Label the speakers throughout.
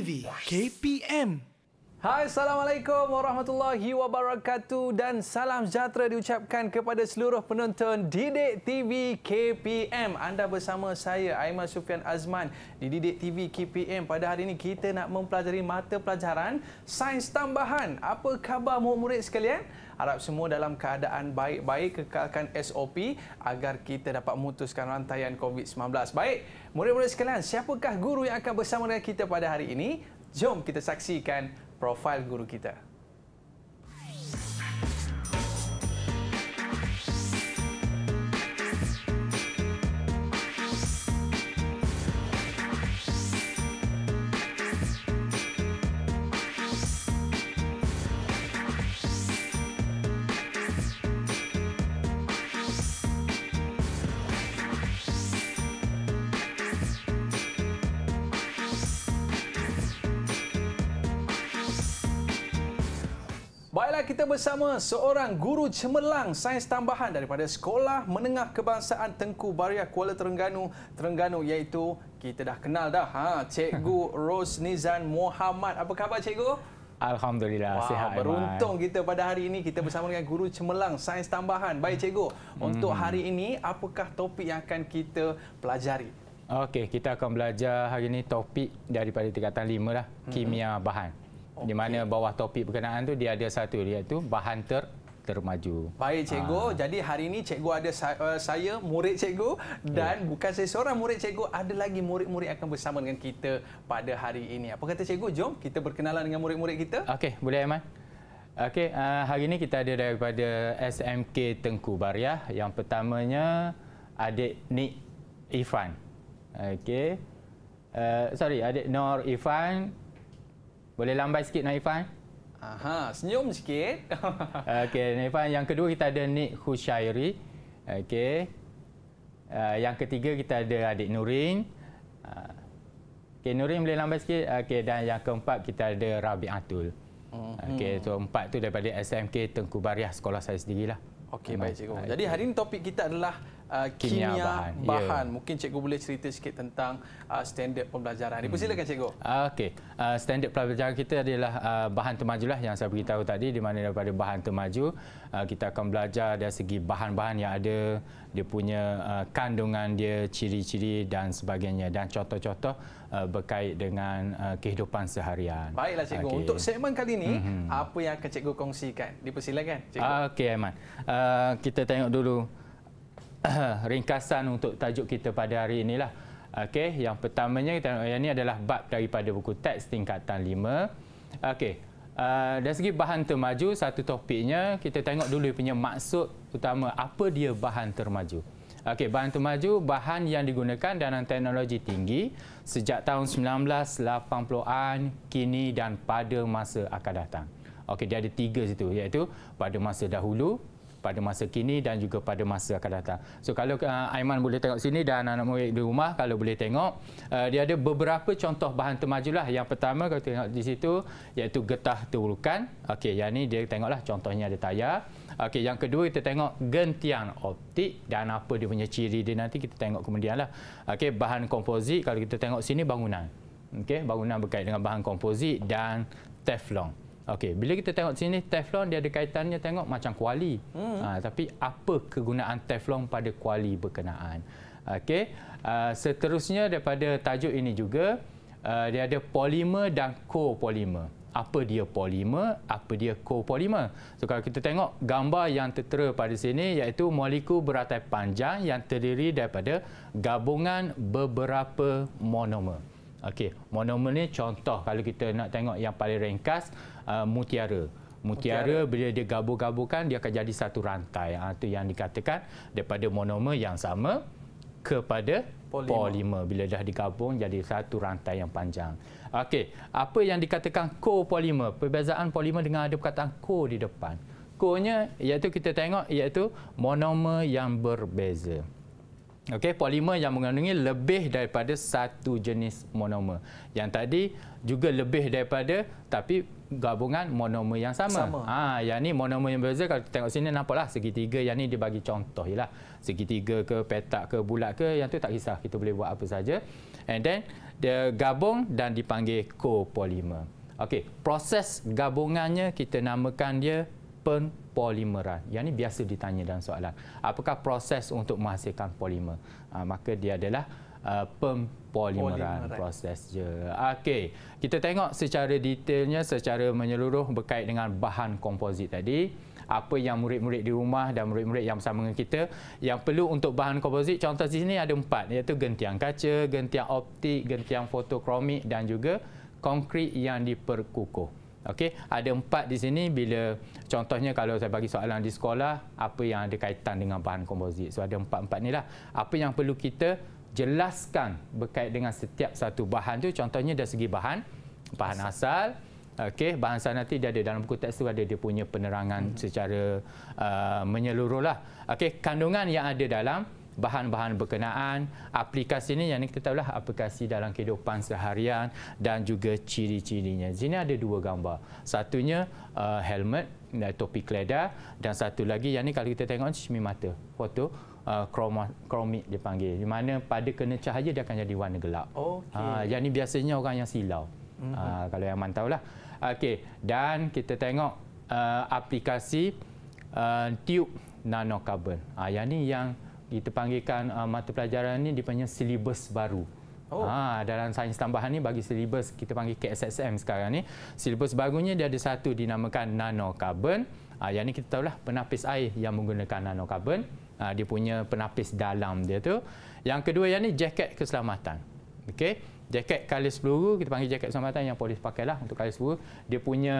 Speaker 1: TV KPM. Hai, Assalamualaikum Warahmatullahi Wabarakatuh dan salam sejahtera diucapkan kepada seluruh penonton Didik TV KPM. Anda bersama saya, Aiman Sufian Azman di Didik TV KPM. Pada hari ini, kita nak mempelajari mata pelajaran Sains Tambahan. Apa khabar murid-murid sekalian? Harap semua dalam keadaan baik-baik kekalkan SOP agar kita dapat memutuskan rantaian COVID-19. Baik, murid-murid sekalian, siapakah guru yang akan bersama dengan kita pada hari ini? Jom kita saksikan profil guru kita. bersama seorang guru cemerlang sains tambahan daripada Sekolah Menengah Kebangsaan Tengku Bariah Kuala Terengganu, Terengganu iaitu kita dah kenal dah, ha, Cikgu Rosnizan Muhammad. Apa khabar Cikgu?
Speaker 2: Alhamdulillah, Wah, sihat. Beruntung
Speaker 1: Iman. kita pada hari ini kita bersama dengan guru cemerlang sains tambahan. Baik hmm. Cikgu, untuk hmm. hari ini apakah topik yang akan kita pelajari?
Speaker 2: Okey, kita akan belajar hari ini topik daripada tingkatan lima, lah, hmm. kimia bahan di mana bawah topik berkenaan tu dia ada satu iaitu bahan ter termaju. Baik
Speaker 1: cikgu, ha. jadi hari ini cikgu ada saya, uh, eh, saya murid cikgu dan yeah. bukan saya seorang murid cikgu, ada lagi murid-murid akan bersama dengan kita pada hari ini. Apa kata cikgu? Jom kita berkenalan dengan
Speaker 2: murid-murid kita. Okey, boleh Aiman. Okey, uh, hari ini kita ada daripada SMK Tengku Bariah. Yang pertamanya adik Nik Ifan. Okey. Uh, sorry, adik Nor Ifan, boleh lambat sikit Naifan? Aha, senyum sikit. Okey, Naifan yang kedua kita ada Nik Khushairi. Okey. Uh, yang ketiga kita ada adik Nurin. Uh, ah, okay, Nurin boleh lambat sikit. Okey, dan yang keempat kita ada Rabi Atul. Mhm. Okey, hmm. so empat tu daripada SMK Tengku Bariah sekolah saya sendirilah. Okey, ah, baik cikgu. Jadi hari
Speaker 1: ini topik kita adalah uh, kimia, kimia bahan. Ya. bahan. Yeah. Mungkin cikgu boleh cerita sikit tentang uh, standard pembelajaran. Dipersilakan hmm. cikgu.
Speaker 2: Ah, okay, Uh, ah, standard pembelajaran kita adalah uh, bahan lah yang saya beritahu tadi di mana daripada bahan temaju uh, kita akan belajar dari segi bahan-bahan yang ada, dia punya uh, kandungan dia, ciri-ciri dan sebagainya dan contoh-contoh berkait dengan uh, kehidupan seharian. Baiklah cikgu. Okay. Untuk segmen kali ini, mm-hmm.
Speaker 1: apa yang akan cikgu kongsikan? Dipersilakan cikgu. Uh,
Speaker 2: Okey Aiman. Uh, kita tengok dulu ringkasan untuk tajuk kita pada hari inilah. Okey, yang pertamanya kita yang ini adalah bab daripada buku teks tingkatan 5. Okey. Uh, dari segi bahan termaju, satu topiknya kita tengok dulu punya maksud utama apa dia bahan termaju. Okey, bahan termaju bahan yang digunakan dalam teknologi tinggi sejak tahun 1980-an kini dan pada masa akan datang. Okey, dia ada tiga situ iaitu pada masa dahulu, pada masa kini dan juga pada masa akan datang. So kalau uh, Aiman boleh tengok sini dan anak murid di rumah kalau boleh tengok uh, dia ada beberapa contoh bahan temajulah. Yang pertama kalau tengok di situ iaitu getah terulukan. Okey, yang ni dia tengoklah contohnya ada tayar. Okey, yang kedua kita tengok gentian optik dan apa dia punya ciri dia nanti kita tengok kemudianlah. Okey, bahan komposit kalau kita tengok sini bangunan. Okey, bangunan berkait dengan bahan komposit dan teflon. Okey, bila kita tengok sini Teflon dia ada kaitannya tengok macam kuali. Hmm. Ha, tapi apa kegunaan Teflon pada kuali berkenaan? Okey, uh, seterusnya daripada tajuk ini juga uh, dia ada polimer dan kopolimer. Apa dia polimer, apa dia kopolimer? So kalau kita tengok gambar yang tertera pada sini iaitu molekul beratai panjang yang terdiri daripada gabungan beberapa monomer. Okey, monomer ni contoh kalau kita nak tengok yang paling ringkas uh, mutiara. Mutiara, mutiara bila dia gabung-gabungkan dia akan jadi satu rantai. Ha, ah, itu yang dikatakan daripada monomer yang sama kepada polimer, polimer bila dah digabung jadi satu rantai yang panjang. Okey, apa yang dikatakan copolimer? Perbezaan polimer dengan ada perkataan co di depan. Co-nya iaitu kita tengok iaitu monomer yang berbeza. Okey, polimer yang mengandungi lebih daripada satu jenis monomer. Yang tadi juga lebih daripada tapi gabungan monomer yang sama. sama. Ha, yang ni monomer yang berbeza kalau kita tengok sini nampaklah segitiga yang ni dia bagi contoh jelah. Segitiga ke petak ke bulat ke yang tu tak kisah kita boleh buat apa saja. And then dia gabung dan dipanggil copolymer. Okey, proses gabungannya kita namakan dia penpolimeran. Yang ni biasa ditanya dalam soalan. Apakah proses untuk menghasilkan polimer? Ha, maka dia adalah Uh, pempolimeran proses je. Okey, kita tengok secara detailnya secara menyeluruh berkait dengan bahan komposit tadi apa yang murid-murid di rumah dan murid-murid yang bersama dengan kita yang perlu untuk bahan komposit contoh di sini ada empat iaitu gentian kaca, gentian optik, gentian fotokromik dan juga konkrit yang diperkukuh. Okey, ada empat di sini bila contohnya kalau saya bagi soalan di sekolah apa yang ada kaitan dengan bahan komposit. So ada empat-empat inilah apa yang perlu kita jelaskan berkait dengan setiap satu bahan tu contohnya dari segi bahan bahan asal, asal okey bahan asal nanti dia ada dalam buku teks tu ada dia punya penerangan hmm. secara uh, menyeluruh lah okey kandungan yang ada dalam bahan-bahan berkenaan aplikasi ini yang kita tahu lah aplikasi dalam kehidupan seharian dan juga ciri-cirinya. sini ada dua gambar. Satunya uh, helmet uh, topi keledar dan satu lagi yang ini kalau kita tengok cermin mata foto uh, chromic dia panggil. Di mana pada kena cahaya dia akan jadi warna gelap.
Speaker 1: Okay. Uh, ah,
Speaker 2: yang ini biasanya orang yang silau. Mm-hmm. Uh, kalau yang mantau lah. Okey, dan kita tengok uh, aplikasi uh, tiub nanokarbon. Uh, ah, yang ini yang kita panggilkan uh, mata pelajaran ini dipanggil silibus baru. Oh. Ha, dalam sains tambahan ni bagi silibus kita panggil KSSM sekarang ni. Silibus barunya dia ada satu dinamakan nanokarbon. Ha, yang ni kita tahu lah penapis air yang menggunakan nano Hmm uh, dia punya penapis dalam dia tu. Yang kedua yang ni jaket keselamatan. Okey, jaket kalis peluru kita panggil jaket keselamatan yang polis pakailah untuk kalis peluru. Dia punya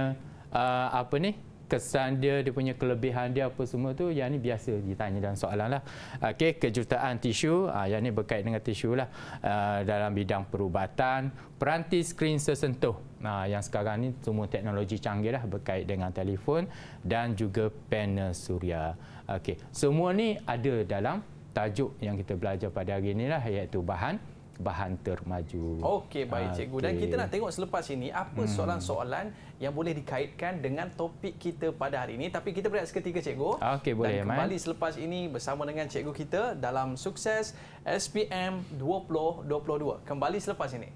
Speaker 2: uh, apa ni? kesan dia, dia punya kelebihan dia apa semua tu yang ni biasa ditanya dalam soalan lah. Okey, kejutaan tisu, uh, yang ni berkait dengan tisu lah uh, dalam bidang perubatan, peranti skrin sesentuh. Nah, ha, yang sekarang ni semua teknologi canggih lah berkait dengan telefon dan juga panel suria. Okey, semua ni ada dalam tajuk yang kita belajar pada hari inilah iaitu bahan bahan termaju. Okey, baik cikgu. Dan kita nak
Speaker 1: tengok selepas ini apa hmm. soalan-soalan yang boleh dikaitkan dengan topik kita pada hari ini. Tapi kita berehat seketika cikgu.
Speaker 2: Okey, boleh Dan kembali
Speaker 1: man. selepas ini bersama dengan cikgu kita dalam sukses SPM 2022. Kembali selepas ini.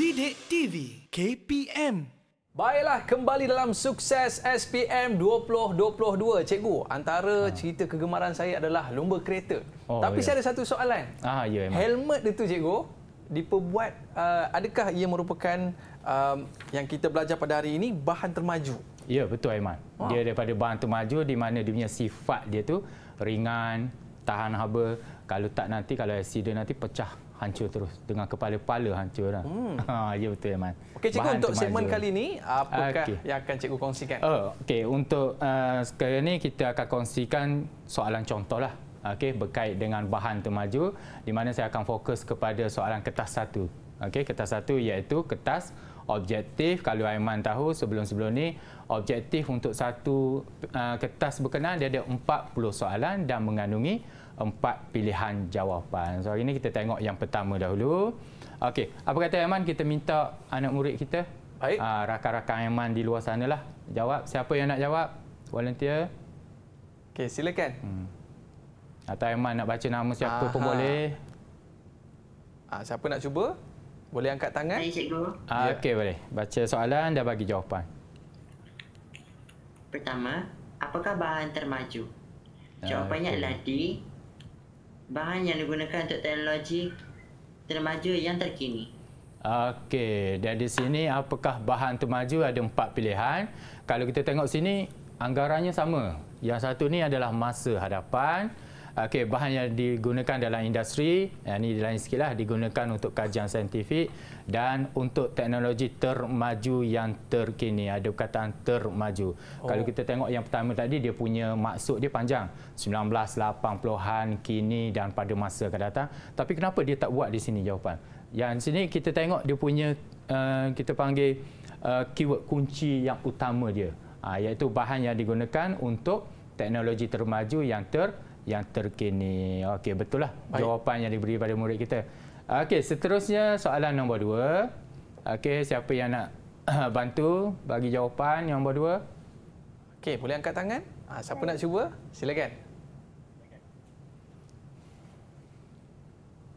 Speaker 1: Didik TV KPM Baiklah, kembali dalam sukses SPM 2022. Cikgu, antara ha. cerita kegemaran saya adalah lumba kereta. Oh, Tapi ya. saya ada satu soalan.
Speaker 2: Ah, ya, emang.
Speaker 1: Helmet itu, cikgu, diperbuat, uh, adakah ia merupakan um, yang kita belajar pada hari ini, bahan termaju?
Speaker 2: Ya, betul, Aiman. Ha. Dia daripada bahan termaju di mana dia punya sifat dia tu ringan, tahan haba. Kalau tak nanti, kalau accident nanti, pecah hancur terus dengan kepala-pala hancur lah. Hmm. Ha, ya betul ya Man. Okey cikgu Bahan untuk temaju. segmen kali ini
Speaker 1: apakah okay. yang akan cikgu kongsikan? Oh,
Speaker 2: Okey untuk uh, sekarang ni kita akan kongsikan soalan contoh lah. Okey berkait dengan bahan temaju, di mana saya akan fokus kepada soalan kertas satu. Okey kertas satu iaitu kertas objektif kalau Aiman tahu sebelum-sebelum ni objektif untuk satu uh, kertas berkenaan dia ada 40 soalan dan mengandungi empat pilihan jawapan. So hari ini kita tengok yang pertama dahulu. Okey, apa kata Aiman kita minta anak murid kita? Baik. Uh, rakan-rakan Aiman di luar sana lah. Jawab, siapa yang nak jawab? Volunteer. Okey, silakan. Hmm. Atau Aiman nak baca nama siapa Aha. pun boleh.
Speaker 1: Ah, siapa nak cuba? Boleh angkat tangan? Saya, cikgu. Uh,
Speaker 2: ah, yeah. Okey, boleh. Baca soalan dan bagi jawapan.
Speaker 3: Pertama, apakah bahan termaju? Jawapannya okay. adalah D, bahan yang digunakan untuk teknologi termaju yang terkini.
Speaker 2: Okey, dan di sini apakah bahan termaju ada empat pilihan. Kalau kita tengok sini, anggarannya sama. Yang satu ni adalah masa hadapan okay, bahan yang digunakan dalam industri, ini eh, lain sikitlah, digunakan untuk kajian saintifik dan untuk teknologi termaju yang terkini. Ada perkataan termaju. Oh. Kalau kita tengok yang pertama tadi, dia punya maksud dia panjang. 1980-an, kini dan pada masa akan datang. Tapi kenapa dia tak buat di sini jawapan? Yang sini kita tengok dia punya, uh, kita panggil uh, keyword kunci yang utama dia. Uh, iaitu bahan yang digunakan untuk teknologi termaju yang ter yang terkini. Okey, betul lah jawapan yang diberi pada murid kita. Okey, seterusnya soalan nombor dua. Okey, siapa yang nak bantu bagi jawapan yang nombor dua? Okey, boleh angkat tangan. Ha, siapa hmm. nak cuba? Silakan.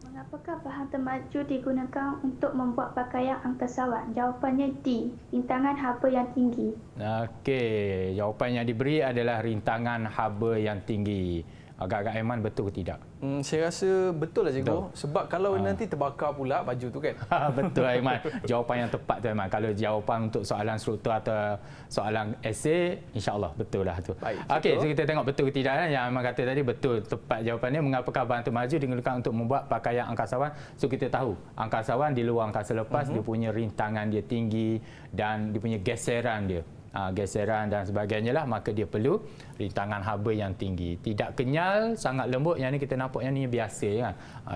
Speaker 4: Mengapakah bahan temaju digunakan untuk membuat pakaian angkasawan? Jawapannya D, rintangan haba yang tinggi.
Speaker 2: Okey, jawapan yang diberi adalah rintangan haba yang tinggi agak-agak aiman betul ke tidak? Hmm, saya rasa betul lah cikgu. Sebab kalau ha. nanti terbakar pula baju tu kan. Ha, betul aiman. Jawapan yang tepat tu aiman. Kalau jawapan untuk soalan struktur atau soalan esei, insyaAllah betul lah tu. Okey, so kita tengok betul ke tidak kan? Yang aiman kata tadi betul tepat jawapannya. Mengapakah bahan tu maju digunakan untuk membuat pakaian angkasawan? So kita tahu angkasawan di luar angkasa lepas uh-huh. dia punya rintangan dia tinggi dan dia punya geseran dia uh, geseran dan sebagainya lah maka dia perlu rintangan haba yang tinggi tidak kenyal sangat lembut yang ni kita nampak yang ni biasa kan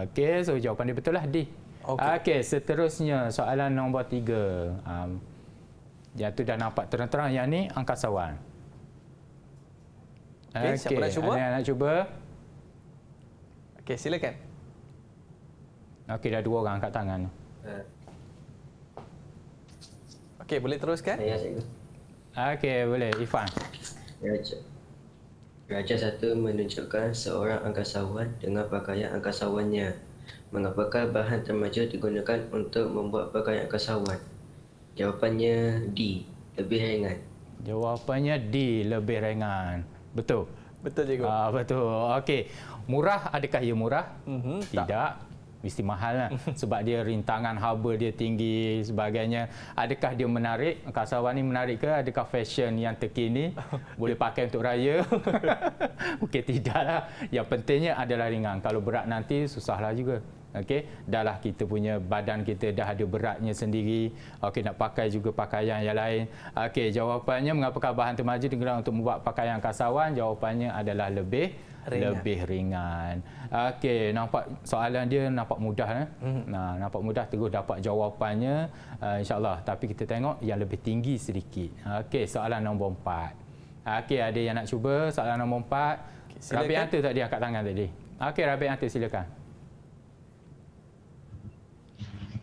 Speaker 2: okey so jawapan dia betul lah D okey okay, seterusnya soalan nombor tiga um, yang tu dah nampak terang-terang yang ni angkasawan okey okay, siapa nak cuba Anak
Speaker 1: nak cuba okey silakan
Speaker 2: okey dah dua orang angkat tangan
Speaker 1: uh. Okey, boleh teruskan? Ya,
Speaker 2: Okey, boleh. Irfan.
Speaker 1: Raja.
Speaker 5: Raja satu menunjukkan seorang angkasawan dengan pakaian angkasawannya. Mengapakah bahan termaja digunakan untuk membuat pakaian angkasawan? Jawapannya D. Lebih ringan. Jawapannya D. Lebih
Speaker 2: ringan. Betul. Betul, cikgu. Ah, betul. Okey. Murah, adakah ia murah? Mm-hmm. Tidak. Tak mesti mahal lah sebab dia rintangan harbour dia tinggi sebagainya adakah dia menarik kasawan ni menarik ke adakah fashion yang terkini boleh pakai untuk raya mungkin tidak lah. yang pentingnya adalah ringan kalau berat nanti susahlah juga Okey, dah lah kita punya badan kita dah ada beratnya sendiri. Okey, nak pakai juga pakaian yang lain. Okey, jawapannya mengapakah bahan termaju digunakan untuk membuat pakaian kasawan? Jawapannya adalah lebih ringan. lebih ringan. Okey, nampak soalan dia nampak mudah eh. Mm-hmm. Nah, nampak mudah terus dapat jawapannya uh, ah, insya Tapi kita tengok yang lebih tinggi sedikit. Okey, soalan nombor empat. Okey, ada yang nak cuba soalan nombor empat. Okay, Rabi Anta tadi angkat tangan tadi. Okey, Rabi Anta silakan.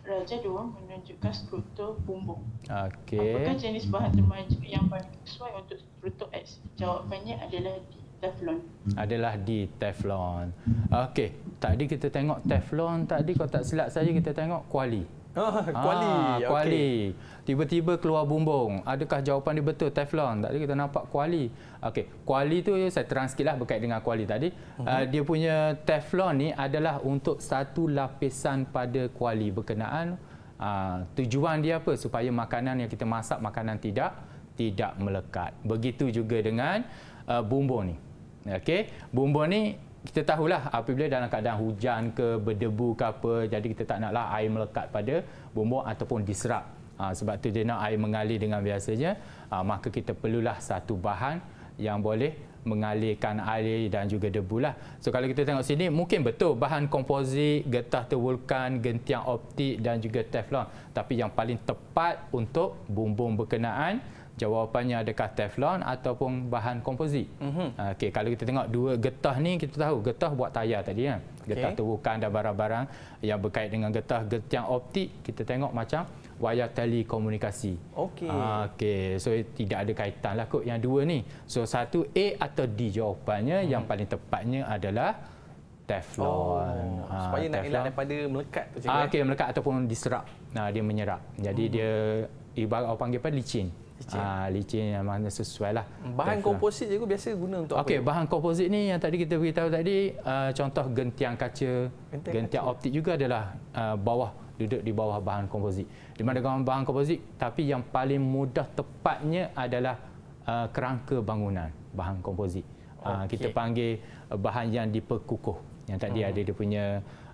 Speaker 6: Raja dua menunjukkan struktur bumbung.
Speaker 2: Okay. Apakah jenis bahan
Speaker 6: termaju yang paling sesuai untuk struktur X? Jawapannya adalah D. Teflon.
Speaker 2: Adalah di Teflon. Okey, tadi kita tengok Teflon, tadi kalau tak silap saja kita tengok Kuali. Ah, Kuali. Ah, Kuali. Tiba-tiba okay. keluar bumbung. Adakah jawapan dia betul Teflon? Tadi kita nampak Kuali. Okey, Kuali tu saya terang sikitlah berkait dengan Kuali tadi. Uh mhm. ah, -huh. dia punya Teflon ni adalah untuk satu lapisan pada Kuali berkenaan uh, tujuan dia apa? Supaya makanan yang kita masak makanan tidak tidak melekat. Begitu juga dengan uh, bumbung ni. Okey, bumbung ni kita tahulah apabila dalam keadaan hujan ke berdebu ke apa jadi kita tak naklah air melekat pada bumbung ataupun diserap. Ha, sebab tu dia nak air mengalir dengan biasanya, ha, maka kita perlulah satu bahan yang boleh mengalirkan air dan juga debu lah. So kalau kita tengok sini mungkin betul bahan komposit, getah terwulkan, gentian optik dan juga teflon. Tapi yang paling tepat untuk bumbung berkenaan jawapannya adakah teflon ataupun bahan komposit. Mm-hmm. Uh, ah, okay, kalau kita tengok dua getah ni kita tahu getah buat tayar tadi kan. Getah okay. terukan dan barang-barang yang berkait dengan getah getiang optik kita tengok macam wayar telekomunikasi. Okey. Uh, ah, okay. so tidak ada kaitan lah kot yang dua ni. So satu A atau D jawapannya mm. yang paling tepatnya adalah teflon. Oh, uh, supaya teflon. nak elak daripada melekat tu cakap. Ya? Uh, okay, melekat ataupun diserap. Nah, dia menyerap. Jadi mm. dia ibarat orang panggil apa licin licin. Uh, licin yang mana sesuai lah. Bahan lah. komposit
Speaker 1: juga biasa guna untuk okay, apa? Bahan
Speaker 2: komposit ni yang tadi kita beritahu tadi, uh, contoh gentian kaca, gentian gentiang kaca. optik juga adalah uh, bawah, duduk di bawah bahan komposit. Di mana dengan bahan komposit, tapi yang paling mudah tepatnya adalah uh, kerangka bangunan bahan komposit. Okay. Uh, kita panggil bahan yang diperkukuh. Yang tadi hmm. ada dia punya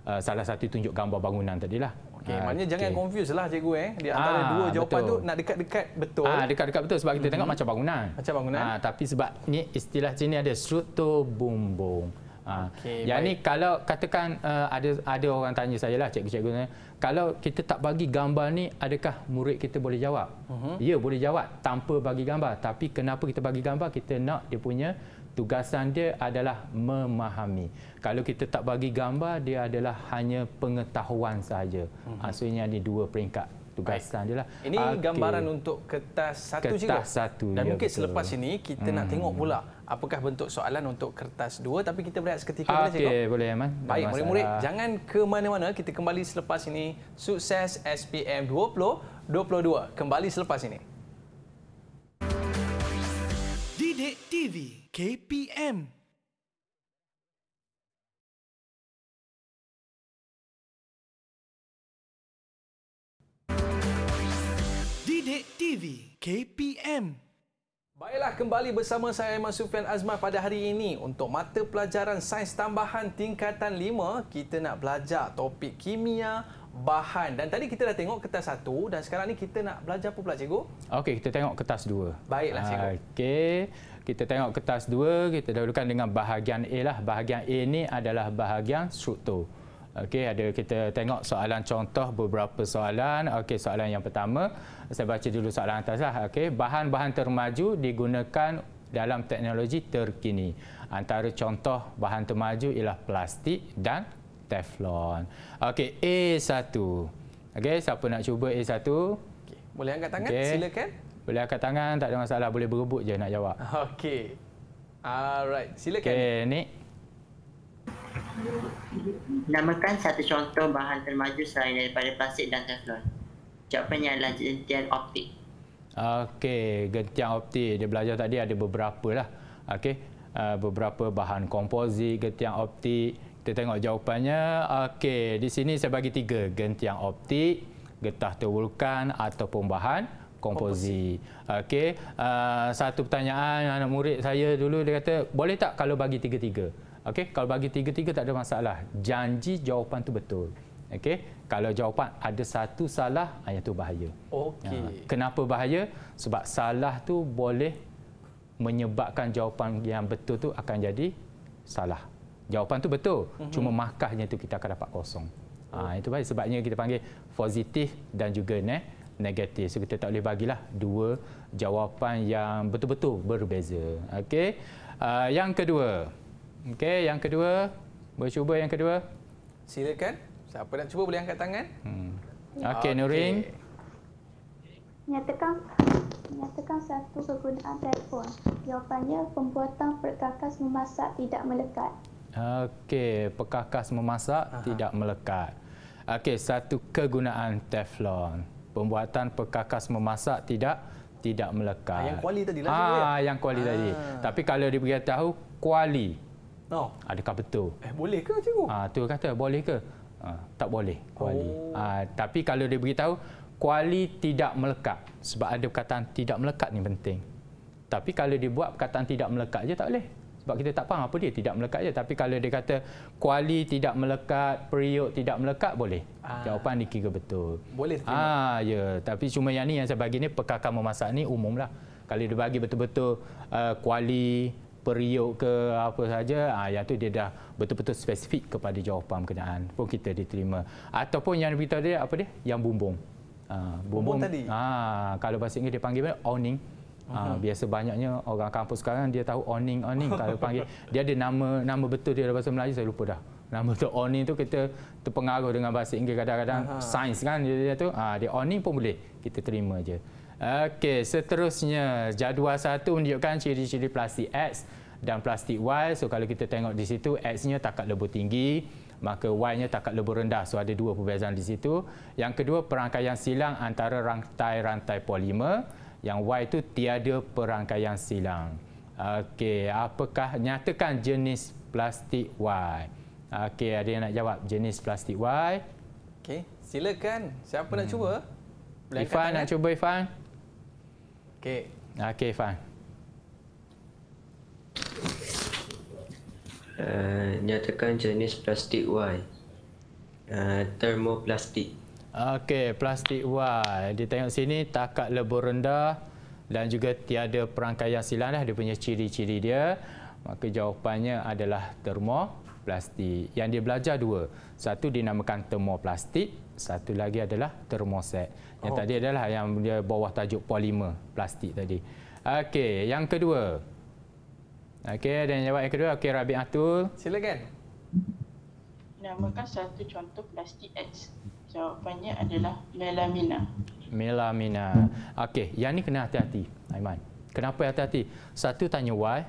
Speaker 2: uh, salah satu tunjuk gambar bangunan tadi lah. Okey, ah, maknanya okay. jangan
Speaker 1: confuse lah cikgu eh. Di ah, antara ha, dua jawapan betul. tu nak dekat-dekat betul. Ah,
Speaker 2: dekat-dekat betul sebab kita mm -hmm. tengok macam bangunan. Macam bangunan. Ah, tapi sebab ni istilah sini ada struktur bumbung. Ha. Ah, okay, yang ni kalau katakan uh, ada ada orang tanya saya lah cikgu-cikgu kalau kita tak bagi gambar ni adakah murid kita boleh jawab? Uh mhm. -huh. Ya boleh jawab tanpa bagi gambar tapi kenapa kita bagi gambar kita nak dia punya tugasan dia adalah memahami. Kalau kita tak bagi gambar, dia adalah hanya pengetahuan sahaja. Maksudnya mhm. ha, ada dua peringkat tugasan dia lah. Ini okay. gambaran
Speaker 1: untuk kertas satu kertas juga. satu. Dan ya, mungkin betul. selepas ini, kita hmm. nak tengok pula apakah bentuk soalan untuk kertas dua. Tapi kita berehat seketika. Okay. Boleh,
Speaker 2: cikgu? boleh, Aman. Baik, murid-murid. Jangan
Speaker 1: ke mana-mana. Kita kembali selepas ini. Sukses SPM 2022. Kembali selepas ini.
Speaker 2: Didik TV KPM
Speaker 1: Didik TV KPM Baiklah kembali bersama saya Aiman Sufian Azman pada hari ini untuk mata pelajaran sains tambahan tingkatan 5 kita nak belajar topik kimia bahan dan tadi kita dah tengok kertas satu dan sekarang ni kita nak belajar apa pula cikgu?
Speaker 2: Okey, kita tengok kertas dua. Baiklah cikgu. Okey, kita tengok kertas dua, kita dahulukan dengan bahagian A lah. Bahagian A ni adalah bahagian struktur. Okey, ada kita tengok soalan contoh beberapa soalan. Okey, soalan yang pertama, saya baca dulu soalan atas lah. Okey, bahan-bahan termaju digunakan dalam teknologi terkini. Antara contoh bahan termaju ialah plastik dan Teflon. Okey, A1. Okey, siapa nak cuba A1? Okay. Boleh angkat tangan, okay. silakan. Boleh angkat tangan, tak ada masalah. Boleh berebut je nak jawab.
Speaker 1: Okey.
Speaker 3: Alright, silakan. Okey, ni. Namakan satu contoh bahan termaju selain daripada plastik dan teflon. Jawapannya adalah gentian optik.
Speaker 2: Okey, gentian optik. Dia belajar tadi ada beberapa lah. Okey, uh, beberapa bahan komposit, gentian optik. Kita tengok jawapannya. Okey, di sini saya bagi tiga. gentian optik, getah terwulkan ataupun bahan komposi. Okey, uh, satu pertanyaan anak murid saya dulu dia kata, boleh tak kalau bagi tiga-tiga? Okey, kalau bagi tiga-tiga tak ada masalah. Janji jawapan tu betul. Okey, kalau jawapan ada satu salah, ayat ah, tu bahaya. Okey. Uh, kenapa bahaya? Sebab salah tu boleh menyebabkan jawapan yang betul tu akan jadi salah jawapan tu betul. Mm-hmm. Cuma markahnya tu kita akan dapat kosong. Ha, itu baik. sebabnya kita panggil positif dan juga ne, negatif. So kita tak boleh bagilah dua jawapan yang betul-betul berbeza. Okey. Uh, yang kedua. Okey, yang kedua. boleh cuba yang kedua.
Speaker 1: Silakan. Siapa nak cuba boleh angkat tangan. Hmm.
Speaker 2: Okey, okay. Nurin.
Speaker 4: Nyatakan nyatakan satu kegunaan telefon. Jawapannya pembuatan perkakas memasak tidak melekat.
Speaker 2: Okey, pekakas memasak Aha. tidak melekat. Okey, satu kegunaan teflon. Pembuatan pekakas memasak tidak tidak melekat. Ha, yang kuali tadi lah. Ha, ah, ya? yang kuali ha. tadi. Tapi kalau diberitahu kuali. No. Adakah betul? Eh, boleh ke cikgu? Ah, tu kata boleh ke? Ha, tak boleh kuali. Oh. Ha, tapi kalau diberitahu kuali tidak melekat sebab ada perkataan tidak melekat ni penting. Tapi kalau dibuat perkataan tidak melekat je tak boleh sebab kita tak faham apa dia tidak melekat je tapi kalau dia kata kuali tidak melekat periuk tidak melekat boleh ah. jawapan dikira betul boleh terima. ah ya tapi cuma yang ni yang saya bagi ni pekakan memasak ni umumlah kalau dia bagi betul-betul uh, kuali periuk ke apa saja ah yang tu dia dah betul-betul spesifik kepada jawapan berkenaan pun kita diterima ataupun yang kita dia apa dia yang bumbung Uh, bumbung, bumbung tadi. Ah, kalau bahasa Inggeris dia panggil awning. Ha, biasa banyaknya orang kampus sekarang dia tahu oning oning kalau panggil dia ada nama nama betul dia dalam bahasa Melayu saya lupa dah. Nama tu oning tu kita terpengaruh dengan bahasa Inggeris kadang-kadang uh sains kan dia, dia tu. Ah ha, dia oning pun boleh kita terima aje. Okey, seterusnya jadual satu menunjukkan ciri-ciri plastik X dan plastik Y. So kalau kita tengok di situ X-nya takat lebih tinggi, maka Y-nya takat lebih rendah. So ada dua perbezaan di situ. Yang kedua perangkaian silang antara rantai-rantai polimer yang Y itu tiada perangkaian silang. Okey, apakah nyatakan jenis plastik Y? Okey, ada yang nak jawab jenis plastik Y?
Speaker 1: Okey, silakan. Siapa hmm. nak cuba?
Speaker 2: Belangkan Ifan tangan. nak cuba Ifan? Okey. Okey, Ifan.
Speaker 5: Uh, nyatakan jenis plastik Y. Uh, termoplastik. Okey, plastik Y. Dia tengok sini,
Speaker 2: takat lebur rendah dan juga tiada perangkai yang silang. Lah. Dia punya ciri-ciri dia. Maka jawapannya adalah termoplastik. Yang dia belajar dua. Satu dinamakan termoplastik, satu lagi adalah termoset. Yang oh. tadi adalah yang dia bawah tajuk polimer plastik tadi. Okey, yang kedua. Okey, dan jawab yang kedua. Okey, Rabi Atul. Silakan.
Speaker 6: Namakan satu contoh plastik X jawapannya adalah melamina.
Speaker 2: Melamina. Okey, yang ni kena hati-hati, Aiman. Kenapa hati-hati? Satu tanya why.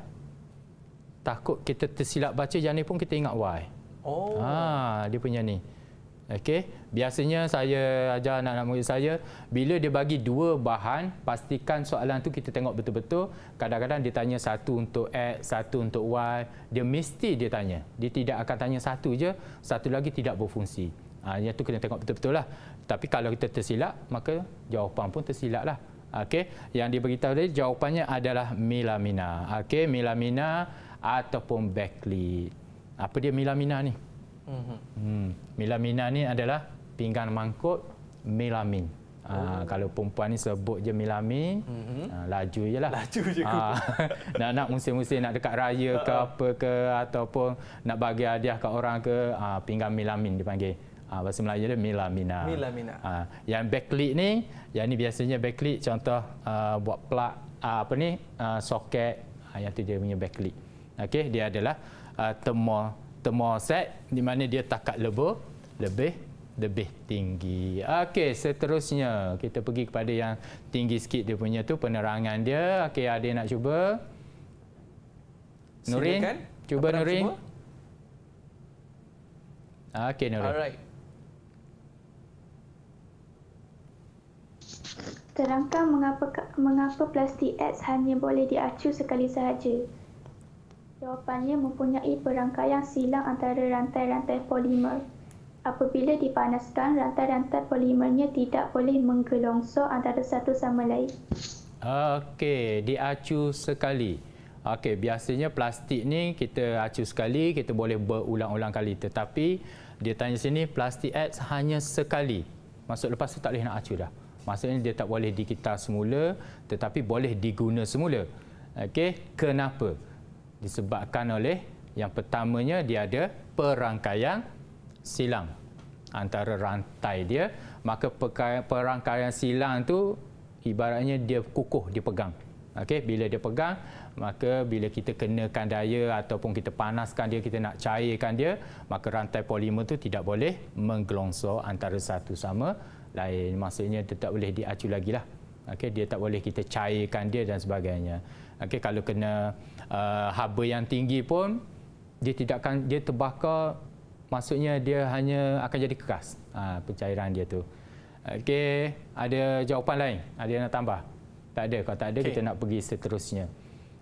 Speaker 2: Takut kita tersilap baca yang ni pun kita ingat why. Oh. Ha, dia punya ni. Okey, biasanya saya ajar anak-anak murid saya bila dia bagi dua bahan, pastikan soalan tu kita tengok betul-betul. Kadang-kadang dia tanya satu untuk x, satu untuk y, dia mesti dia tanya. Dia tidak akan tanya satu je, satu lagi tidak berfungsi. Ha, yang itu kena tengok betul-betul lah. Tapi kalau kita tersilap, maka jawapan pun tersilap lah. okay? yang diberitahu tadi jawapannya adalah melamina. okay? melamina ataupun backlit. Apa dia melamina ni? Mhm. Hmm. Melamina ni adalah pinggan mangkuk melamin. Uh, oh. Kalau perempuan ni sebut je melamin, mm-hmm. uh, laju je lah. Laju je ha, uh, nak, nak musim-musim nak dekat raya ke apa ke ataupun nak bagi hadiah ke orang ke, uh, pinggang melamin dipanggil. Ha, bahasa Melayu dia melamina. Melamina. Ha, yang backlit ni, yang ni biasanya backlit contoh uh, buat plak ha, uh, apa ni uh, soket uh, yang tu dia punya backlit. Okey, dia adalah uh, thermal thermal set di mana dia takat lebur lebih lebih tinggi. Okey, seterusnya kita pergi kepada yang tinggi sikit dia punya tu penerangan dia. Okey, ada nak cuba?
Speaker 1: Nurin, Silakan. cuba apa Nurin. Okey, Nurin. Alright.
Speaker 4: Terangkan mengapa plastik X hanya boleh diacu sekali sahaja. Jawapannya mempunyai perangkaian silang antara rantai-rantai polimer. Apabila dipanaskan, rantai-rantai polimernya tidak boleh menggelongsor antara satu sama lain.
Speaker 2: Okey, diacu sekali. Okey, biasanya plastik ni kita acu sekali, kita boleh berulang-ulang kali. Tetapi dia tanya sini, plastik X hanya sekali. Masuk lepas tu tak boleh nak acu dah maksudnya dia tak boleh dikitar semula tetapi boleh diguna semula okey kenapa disebabkan oleh yang pertamanya dia ada perangkaian silang antara rantai dia maka perangkaian silang tu ibaratnya dia kukuh dipegang okey bila dia pegang maka bila kita kenakan daya ataupun kita panaskan dia kita nak cairkan dia maka rantai polimer tu tidak boleh menggelongsor antara satu sama lain maksudnya tetap boleh diacu lagi lah okay, dia tak boleh kita cairkan dia dan sebagainya okay, kalau kena uh, haba yang tinggi pun dia tidakkan dia terbakar maksudnya dia hanya akan jadi kekas ha, pencairan dia tu okay ada jawapan lain ada yang nak tambah tak ada kalau tak ada okay. kita nak pergi seterusnya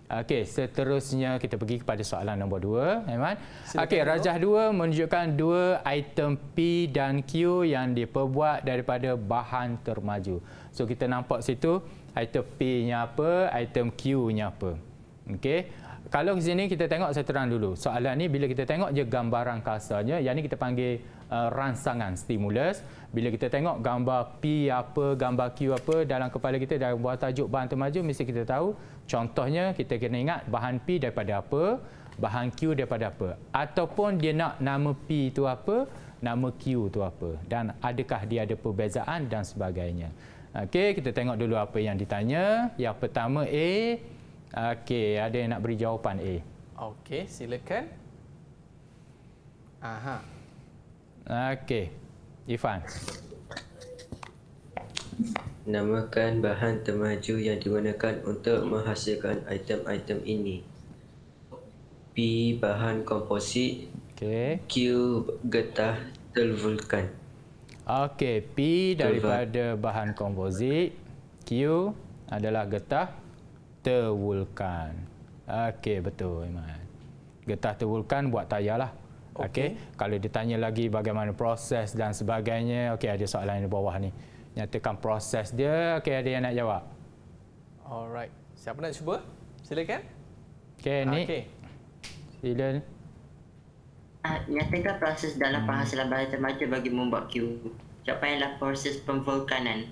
Speaker 2: Okey, seterusnya kita pergi kepada soalan nombor dua. Aiman. Okey, rajah dua menunjukkan dua item P dan Q yang diperbuat daripada bahan termaju. So kita nampak situ item P-nya apa, item Q-nya apa. Okey. Kalau di sini kita tengok saya terang dulu. Soalan ni bila kita tengok je gambaran kasarnya, yang ni kita panggil uh, rangsangan stimulus bila kita tengok gambar P apa, gambar Q apa dalam kepala kita dalam buat tajuk bahan termaju mesti kita tahu. Contohnya kita kena ingat bahan P daripada apa, bahan Q daripada apa ataupun dia nak nama P itu apa, nama Q itu apa dan adakah dia ada perbezaan dan sebagainya. Okey, kita tengok dulu apa yang ditanya. Yang pertama A. Okey, ada yang nak beri jawapan A.
Speaker 1: Okey, silakan.
Speaker 2: Aha. Okey. Ifan.
Speaker 5: Namakan bahan temaju yang digunakan untuk menghasilkan item-item ini. P bahan komposit. Okay. Q getah telvulkan.
Speaker 2: Okey, P daripada bahan komposit, Q adalah getah terwulkan. Okey, betul Iman. Getah terwulkan buat tayar lah. Okay. okay. Kalau ditanya lagi bagaimana proses dan sebagainya, okay ada soalan di bawah ni. Nyatakan proses dia, okay ada yang nak jawab.
Speaker 1: Alright. Siapa nak cuba? Silakan.
Speaker 2: Okay, ni. Okay. Sila ni.
Speaker 3: Ah, nyatakan proses dalam hmm. penghasilan bahan termaja bagi membuat Q. Capa ialah proses pemvulkanan.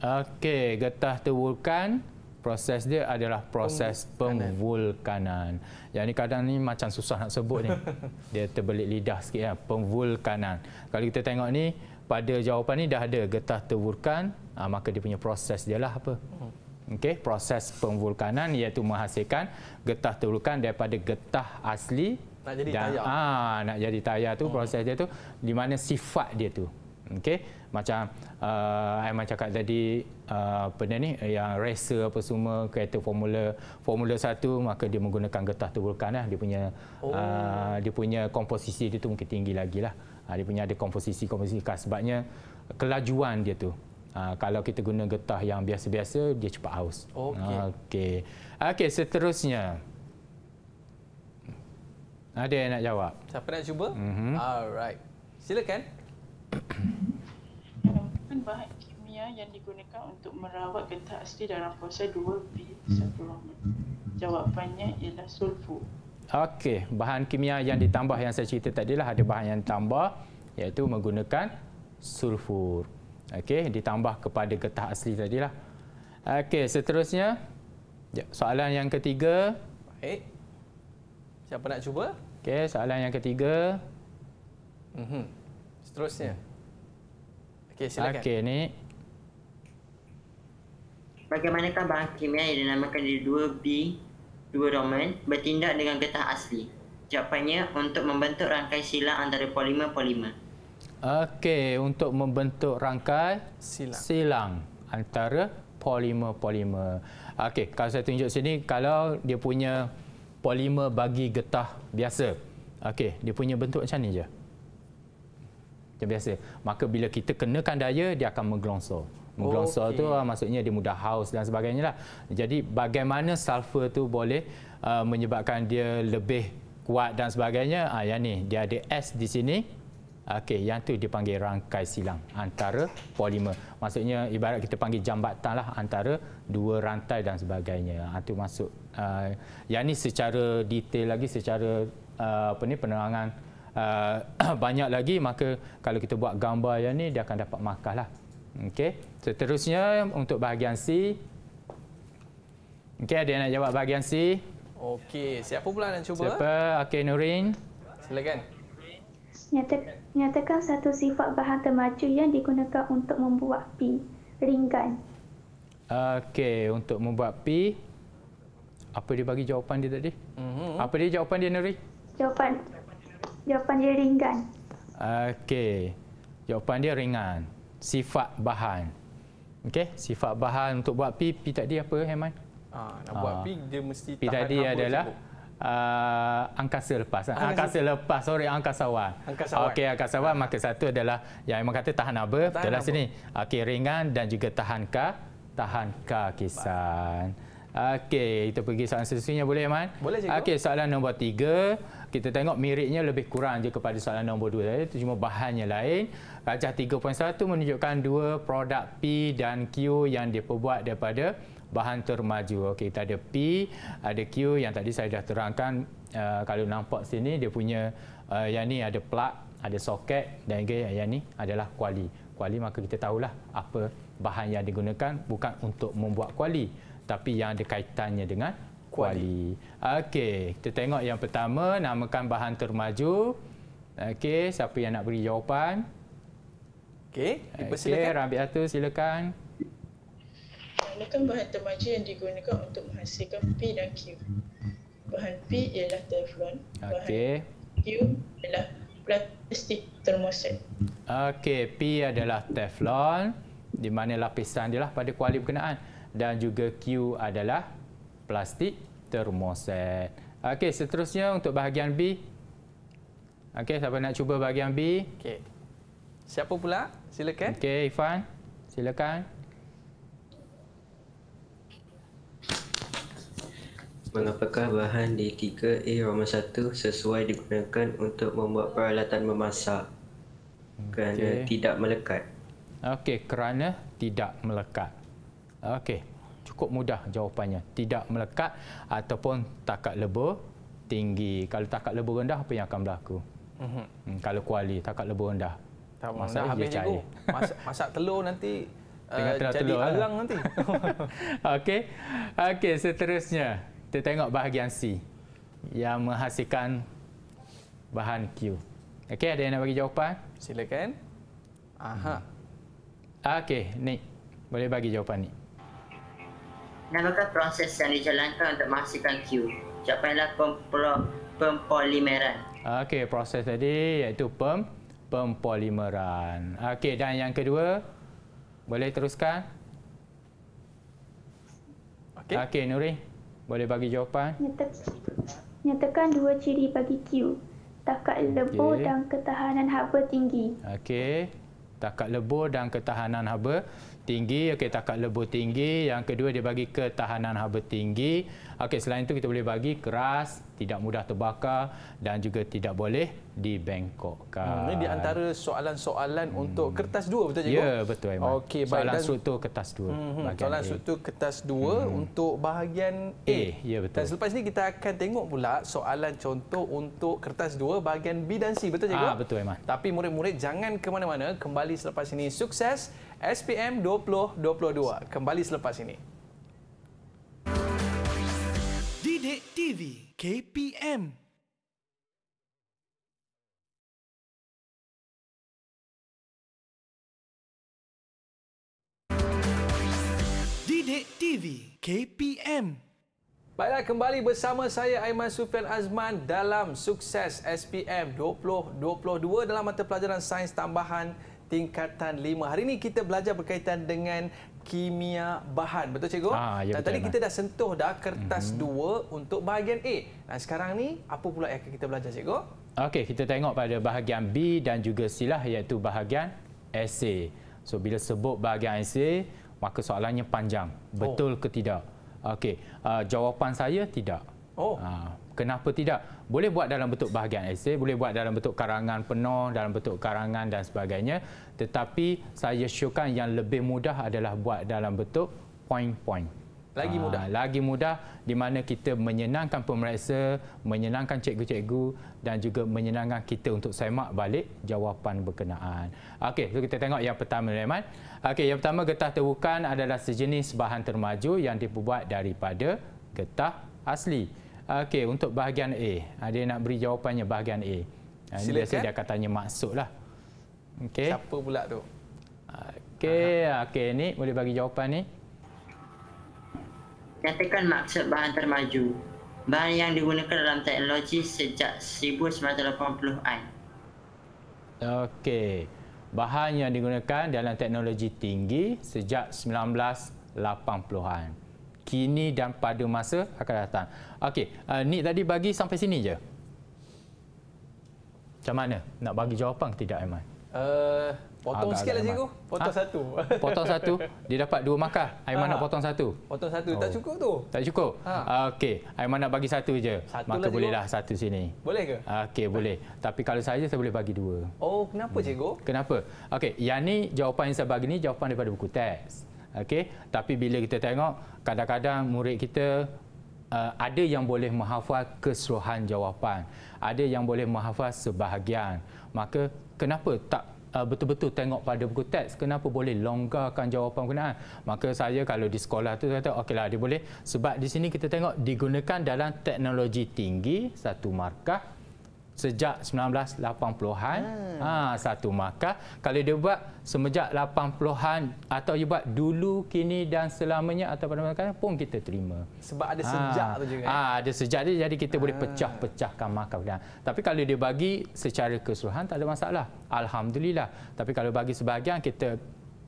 Speaker 2: Okey, getah tu vulkan proses dia adalah proses pemvulkanan. Yang ni kadang ni macam susah nak sebut ni. Dia terbelit lidah sikit ya, lah, pemvulkanan. Kalau kita tengok ni, pada jawapan ni dah ada getah terwulkan, ah, maka dia punya proses dia lah apa. Hmm. Okey, proses pemvulkanan iaitu menghasilkan getah terwulkan daripada getah asli. Nak jadi dan, tayar. Ah, nak jadi tayar tu, hmm. proses dia tu, di mana sifat dia tu. Okey, macam uh, Aiman cakap tadi uh, apa ni yang racer apa semua kereta formula formula 1 maka dia menggunakan getah tubulkan lah. dia punya oh. uh, dia punya komposisi dia tu mungkin tinggi lagi lah uh, dia punya ada komposisi komposisi khas sebabnya kelajuan dia tu Uh, kalau kita guna getah yang biasa-biasa, dia cepat haus. Okey. Okey, okay, seterusnya. Ada yang nak jawab? Siapa nak cuba? Mm-hmm. Alright. Silakan.
Speaker 6: bahan kimia yang digunakan untuk merawat getah asli dalam fosa 2B1 hmm. Jawapannya ialah sulfur.
Speaker 2: Okey, bahan kimia yang ditambah yang saya cerita tadi lah ada bahan yang tambah iaitu menggunakan sulfur. Okey, ditambah kepada getah asli tadi lah. Okey, seterusnya soalan yang ketiga. Baik. Eh, siapa nak cuba? Okey, soalan yang ketiga. Mhm.
Speaker 3: Seterusnya. Hmm. Okey, silakan. Okey, ni. Bagaimanakah bahan kimia yang dinamakan di 2B, 2 Roman, bertindak dengan getah asli? Jawapannya, untuk membentuk rangkai silang antara polimer-polimer.
Speaker 2: Okey, untuk membentuk rangkai silang, silang antara polimer-polimer. Okey, kalau saya tunjuk sini, kalau dia punya polimer bagi getah biasa. Okey, dia punya bentuk macam ni je macam biasa maka bila kita kenakan daya dia akan menggelongsor menggelongsor okay. tu maksudnya dia mudah haus dan sebagainya lah jadi bagaimana sulfur tu boleh uh, menyebabkan dia lebih kuat dan sebagainya ah yang ni dia ada S di sini Okay, yang tu dipanggil rangkai silang antara polimer. Maksudnya ibarat kita panggil jambatan lah antara dua rantai dan sebagainya. Itu ah, masuk. Uh, yang ni secara detail lagi, secara uh, apa ni, penerangan uh, banyak lagi maka kalau kita buat gambar yang ni dia akan dapat markah lah. Okey. Seterusnya untuk bahagian C. Okey ada yang nak jawab bahagian C? Okey, siapa pula nak cuba? Siapa? Okey Nurin. Silakan.
Speaker 4: Nyata, nyatakan satu sifat bahan temacu yang digunakan untuk membuat pi ringan.
Speaker 2: Okey, untuk membuat pi apa dia bagi jawapan dia tadi? Mm-hmm. Apa dia jawapan dia Nurin?
Speaker 4: Jawapan Jawapan dia ringan.
Speaker 2: Okey. Jawapan dia ringan. Sifat bahan. Okey, sifat bahan untuk buat pi pi tadi apa Heman? Ah, nak buat ah. pi dia mesti pi tahan tadi adalah uh, angkasa lepas. Angkasa, angkasa lepas. Sorry, angkasawan. Angkasawan. Okey, angkasawan maka satu adalah yang memang kata tahan apa? Dalam sini. Okey, ringan dan juga tahan ka tahan ka kisan. Okey, kita pergi soalan seterusnya boleh Heman? Boleh cikgu. Okey, soalan nombor tiga kita tengok miripnya lebih kurang je kepada soalan nombor 2 tadi cuma bahannya lain rajah 3.1 menunjukkan dua produk P dan Q yang diperbuat daripada bahan termaju okey kita ada P ada Q yang tadi saya dah terangkan uh, kalau nampak sini dia punya uh, yang ni ada plug ada soket dan juga yang ni adalah kuali kuali maka kita tahulah apa bahan yang digunakan bukan untuk membuat kuali tapi yang ada kaitannya dengan kuali. Okey, kita tengok yang pertama namakan bahan termaju. Okey, siapa yang nak beri jawapan? Okey, dipersilakan. Okay, Rabi Atu silakan.
Speaker 6: Namakan bahan termaju yang digunakan untuk menghasilkan P dan Q. Bahan P ialah teflon. Bahan okay. Q ialah plastik termoset.
Speaker 2: Okey, P adalah teflon. Di mana lapisan dia lah pada kuali berkenaan. Dan juga Q adalah plastik termoset. Okey, seterusnya untuk bahagian B. Okey, siapa nak cuba bahagian B? Okey. Siapa pula? Silakan. Okey, Ifan. Silakan.
Speaker 5: Mengapakah bahan di Tiga a Roman satu sesuai digunakan untuk membuat peralatan memasak? Kerana okay. tidak melekat.
Speaker 2: Okey, kerana tidak melekat. Okey cukup mudah jawapannya. Tidak melekat ataupun takat lebur tinggi. Kalau takat lebur rendah, apa yang akan berlaku? Mm-hmm. Kalau kuali, takat lebur rendah. Tak masak habis cair. Masak,
Speaker 1: masak telur nanti
Speaker 2: uh, telur jadi telur lah. alang lah. nanti. Okey, okay, seterusnya kita tengok bahagian C yang menghasilkan bahan Q. Okey, ada yang nak bagi jawapan? Silakan. Aha. Hmm. Okey, ni. Boleh bagi jawapan ni.
Speaker 3: Namakan proses yang dijalankan untuk menghasilkan Q. Capailah pempolimeran.
Speaker 2: Okey, proses tadi iaitu pem pempolimeran. Okey, dan yang kedua, boleh teruskan? Okey, okay, Nuri. Boleh bagi jawapan?
Speaker 4: Nyatakan, nyatakan dua ciri bagi Q. Takat lebur okay. dan ketahanan haba tinggi.
Speaker 2: Okey, takat lebur dan ketahanan haba tinggi okey takat lebur tinggi yang kedua dia bagi ketahanan haba tinggi okey selain itu kita boleh bagi keras tidak mudah terbakar dan juga tidak boleh dibengkokkan. Hmm, ini di
Speaker 1: antara soalan-soalan hmm. untuk kertas dua betul cikgu? Ya betul Iman. Okey baik soalan dan struktur
Speaker 2: kertas dua. Hmm, hmm soalan A. struktur
Speaker 1: kertas dua hmm. untuk bahagian A. A. Ya betul. Dan selepas ini kita akan tengok pula soalan contoh untuk kertas dua bahagian B dan C betul cikgu? Ah ha, betul Iman. Tapi murid-murid jangan ke mana-mana kembali selepas ini sukses SPM 2022 kembali selepas ini.
Speaker 2: Didik TV KPM
Speaker 5: Didik
Speaker 1: TV KPM Baiklah, kembali bersama saya Aiman Sufian Azman dalam sukses SPM 2022 dalam mata pelajaran sains tambahan tingkatan 5. Hari ini kita belajar berkaitan dengan kimia bahan. Betul cikgu? Ah ya, betul, tadi kita dah sentuh dah kertas 2 mm-hmm. untuk bahagian A. Nah, sekarang ni apa pula yang akan kita belajar cikgu?
Speaker 2: Okey, kita tengok pada bahagian B dan juga silah iaitu bahagian essay. So bila sebut bahagian essay, maka soalannya panjang. Oh. Betul oh. ke tidak? Okey, uh, jawapan saya tidak. Oh. Uh, kenapa tidak boleh buat dalam bentuk bahagian esei boleh buat dalam bentuk karangan penuh dalam bentuk karangan dan sebagainya tetapi saya syorkan yang lebih mudah adalah buat dalam bentuk poin-poin
Speaker 1: lagi ah, mudah Aa,
Speaker 2: lagi mudah di mana kita menyenangkan pemeriksa menyenangkan cikgu-cikgu dan juga menyenangkan kita untuk semak balik jawapan berkenaan okey so kita tengok yang pertama Rehman okey yang pertama getah terbukan adalah sejenis bahan termaju yang dibuat daripada getah asli Okey, untuk bahagian A. ada ah, nak beri jawapannya bahagian A. Ah, ini biasanya dia katanya maksudlah. Okay. Siapa pula tu? Okey, ah, okay. ni boleh bagi jawapan ni.
Speaker 3: Katakan maksud bahan termaju. Bahan yang digunakan dalam teknologi sejak 1980-an.
Speaker 2: Okey. Bahan yang digunakan dalam teknologi tinggi sejak 1980-an kini dan pada masa akan datang. Okey, uh, Nick tadi bagi sampai sini je. Macam mana? Nak bagi jawapan ke tidak, Aiman?
Speaker 1: Uh,
Speaker 2: potong sikit lah cikgu. Potong ha? satu. Potong satu? Dia dapat dua markah. Aiman ha. nak potong satu? Potong satu. Oh. Tak cukup tu. Tak cukup? Ha. Okey. Aiman nak bagi satu je. Satu Maka lah, bolehlah cikgu. satu sini. Boleh ke? Okey, boleh. Tapi kalau saya, saya boleh bagi dua. Oh, kenapa hmm. cikgu? Kenapa? Okey, yang ni jawapan yang saya bagi ni jawapan daripada buku teks. Okey, tapi bila kita tengok kadang-kadang murid kita uh, ada yang boleh menghafal keseluruhan jawapan, ada yang boleh menghafal sebahagian. Maka kenapa tak uh, betul-betul tengok pada buku teks? Kenapa boleh longgarkan jawapan penggunaan? Maka saya kalau di sekolah tu kata okeylah dia boleh sebab di sini kita tengok digunakan dalam teknologi tinggi satu markah sejak 1980-an hmm. ha, satu maka Kalau dia buat semenjak 80-an atau dia buat dulu, kini dan selamanya atau pada masa pun kita terima. Sebab ada ha. sejak ha. tu juga. Eh? Ha, ada sejak dia jadi kita ha. boleh ah. pecah-pecahkan markah. Ha. Tapi kalau dia bagi secara keseluruhan tak ada masalah. Alhamdulillah. Tapi kalau bagi sebahagian kita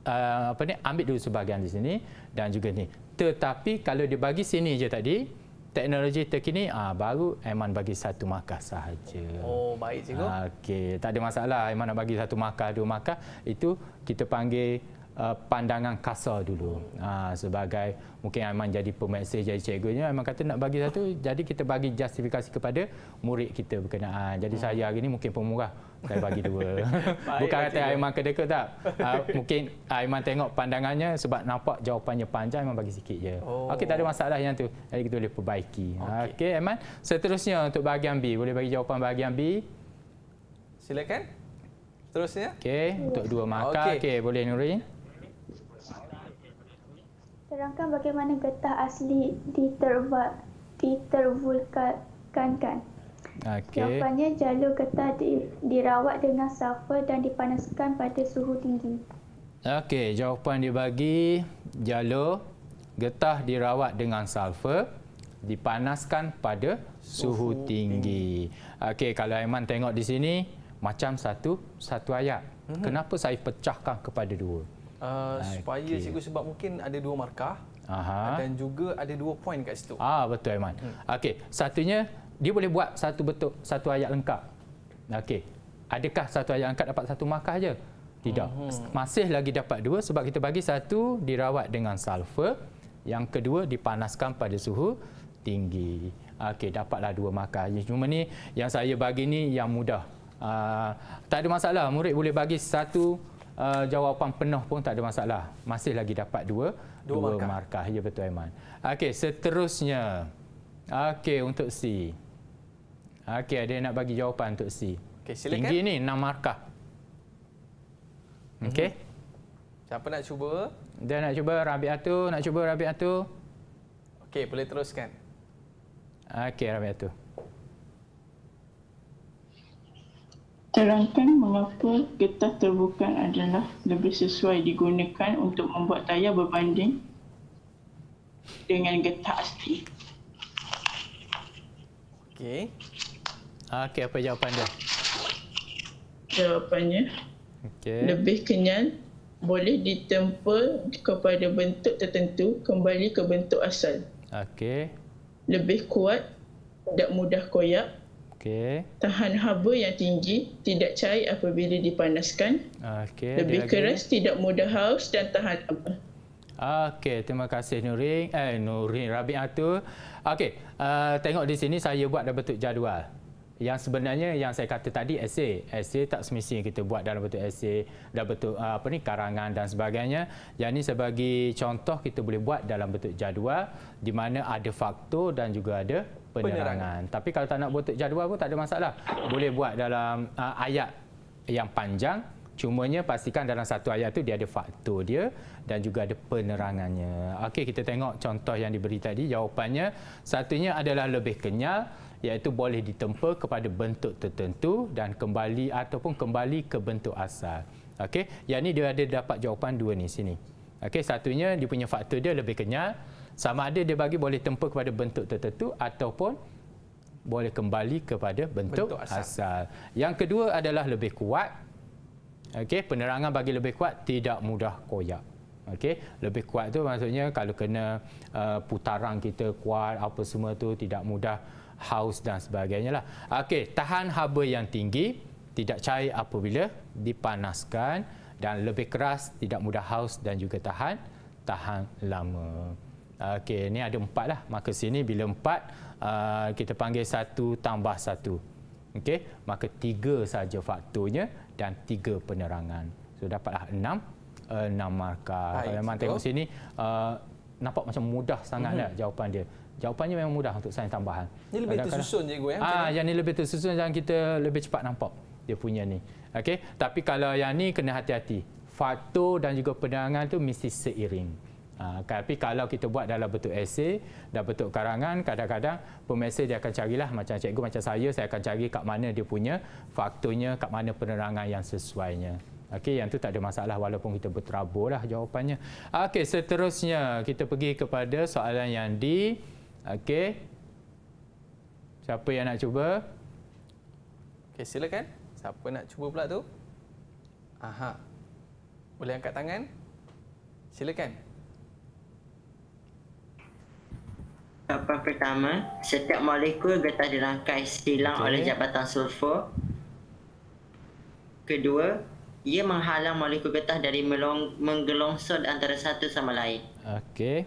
Speaker 2: uh, apa ni, ambil dulu sebahagian di sini dan juga ni. Tetapi kalau dia bagi sini je tadi, teknologi terkini ah baru Aiman bagi satu markah sahaja. Oh baik cikgu. Ha, Okey, tak ada masalah Aiman nak bagi satu markah, dua markah itu kita panggil uh, pandangan kasar dulu. Ha, sebagai mungkin Aiman jadi pemeksa jadi cikgunya Aiman kata nak bagi satu jadi kita bagi justifikasi kepada murid kita berkenaan. Jadi hmm. saya hari ini mungkin pemurah saya bagi dua. Bukan kata Aiman ke tak. Uh, mungkin Aiman tengok pandangannya sebab nampak jawapannya panjang, Aiman bagi sikit je. Oh. Okey, tak ada masalah yang tu. Jadi kita boleh perbaiki. Ah, okey, okay, Aiman. Seterusnya untuk bahagian B. Boleh bagi jawapan bahagian B? Silakan. Seterusnya. Okey, untuk dua markah. Okey, okay, boleh Nurin.
Speaker 4: Terangkan bagaimana getah asli diterba, diterbulkankan.
Speaker 2: Okay. Jawapannya
Speaker 4: jalur getah dirawat dengan sulfur dan dipanaskan pada suhu tinggi.
Speaker 2: Okey, jawapan dia bagi jalur getah dirawat dengan sulfur dipanaskan pada suhu tinggi. tinggi. Okey, kalau Aiman tengok di sini macam satu satu ayat. Mm-hmm. Kenapa saya pecahkan kepada dua?
Speaker 1: Uh, supaya okay. cikgu sebab mungkin ada dua markah. Aha.
Speaker 2: Dan juga ada dua poin kat situ. Ah, betul Aiman. Hmm. Okey, satunya dia boleh buat satu betul satu ayat lengkap. Okey. Adakah satu ayat lengkap dapat satu markah aja? Tidak. Hmm. Masih lagi dapat dua sebab kita bagi satu dirawat dengan sulfur, yang kedua dipanaskan pada suhu tinggi. Okey, dapatlah dua markah. Cuma ni yang saya bagi ni yang mudah. Uh, tak ada masalah, murid boleh bagi satu uh, jawapan penuh pun tak ada masalah. Masih lagi dapat dua dua, dua markah. markah. Ya betul Aiman. Okey, seterusnya. Okey, untuk C. Ha, okey, ada yang nak bagi jawapan untuk C. Okey, silakan. Tinggi ni 6 markah. Mhm. Okey. Hmm.
Speaker 1: Siapa nak cuba?
Speaker 2: Dia nak cuba Rabi'ah tu, nak cuba Rabi'ah tu.
Speaker 1: Okey, boleh teruskan.
Speaker 2: Okey, Rabi'ah tu.
Speaker 6: Terangkan mengapa getah terbuka adalah lebih sesuai digunakan untuk membuat tayar berbanding dengan getah asli.
Speaker 2: Okey. Okey, apa jawapan dia?
Speaker 6: Jawapannya
Speaker 2: okay. lebih
Speaker 6: kenyal boleh ditempa kepada bentuk tertentu kembali ke bentuk asal.
Speaker 2: Okey.
Speaker 6: Lebih kuat tidak mudah koyak. Okey. Tahan haba yang tinggi tidak cair apabila dipanaskan.
Speaker 2: Okey. Lebih keras
Speaker 6: lagi. tidak mudah haus dan tahan haba.
Speaker 2: Okey, terima kasih Nurin. Eh, Nurin Rabi'atul. Okey, uh, tengok di sini saya buat dah bentuk jadual yang sebenarnya yang saya kata tadi essay essay tak semestinya kita buat dalam bentuk essay dalam bentuk ah, apa ni karangan dan sebagainya yang ini sebagai contoh kita boleh buat dalam bentuk jadual di mana ada faktor dan juga ada penerangan, penerangan. tapi kalau tak nak buat bentuk jadual pun tak ada masalah boleh buat dalam uh, ayat yang panjang cumanya pastikan dalam satu ayat tu dia ada faktor dia dan juga ada penerangannya okey kita tengok contoh yang diberi tadi jawapannya satunya adalah lebih kenyal iaitu boleh ditempa kepada bentuk tertentu dan kembali ataupun kembali ke bentuk asal. Okey, yang ni dia ada dapat jawapan dua ni sini. Okey, satunya dia punya faktor dia lebih kenyal. Sama ada dia bagi boleh tempa kepada bentuk tertentu ataupun boleh kembali kepada bentuk, bentuk asal. asal. Yang kedua adalah lebih kuat. Okey, penerangan bagi lebih kuat tidak mudah koyak. Okey, lebih kuat tu maksudnya kalau kena uh, putaran kita kuat apa semua tu tidak mudah haus dan sebagainya lah. Okey, tahan haba yang tinggi, tidak cair apabila dipanaskan dan lebih keras, tidak mudah haus dan juga tahan tahan lama. Okey, ini ada empat lah. Maka sini bila empat, uh, kita panggil satu tambah satu. Okey, maka tiga saja faktornya dan tiga penerangan. So dapatlah enam, enam markah. Kalau memang tengok sini, uh, nampak macam mudah sangat mm-hmm. jawapan dia. Jawapannya memang mudah untuk sains tambahan. Ini ya, ah, lebih tersusun cikgu ya. Ah, yang ini lebih tersusun dan kita lebih cepat nampak dia punya ni. Okey, tapi kalau yang ni kena hati-hati. Faktor dan juga penerangan tu mesti seiring. Ha, tapi kalau kita buat dalam bentuk esei dalam bentuk karangan, kadang-kadang pemesej dia akan carilah macam cikgu, macam saya, saya akan cari kat mana dia punya faktornya, kat mana penerangan yang sesuainya. Okey, yang tu tak ada masalah walaupun kita berterabur lah jawapannya. Okey, seterusnya kita pergi kepada soalan yang di... Okey. Siapa yang nak cuba? Okey, silakan. Siapa nak cuba pula tu? Aha.
Speaker 3: Boleh angkat tangan? Silakan. Jawapan pertama, setiap molekul getah dirangkai silang okay. oleh jabatan sulfur. Kedua, ia menghalang molekul getah dari menggelongsor antara satu sama lain. Okey.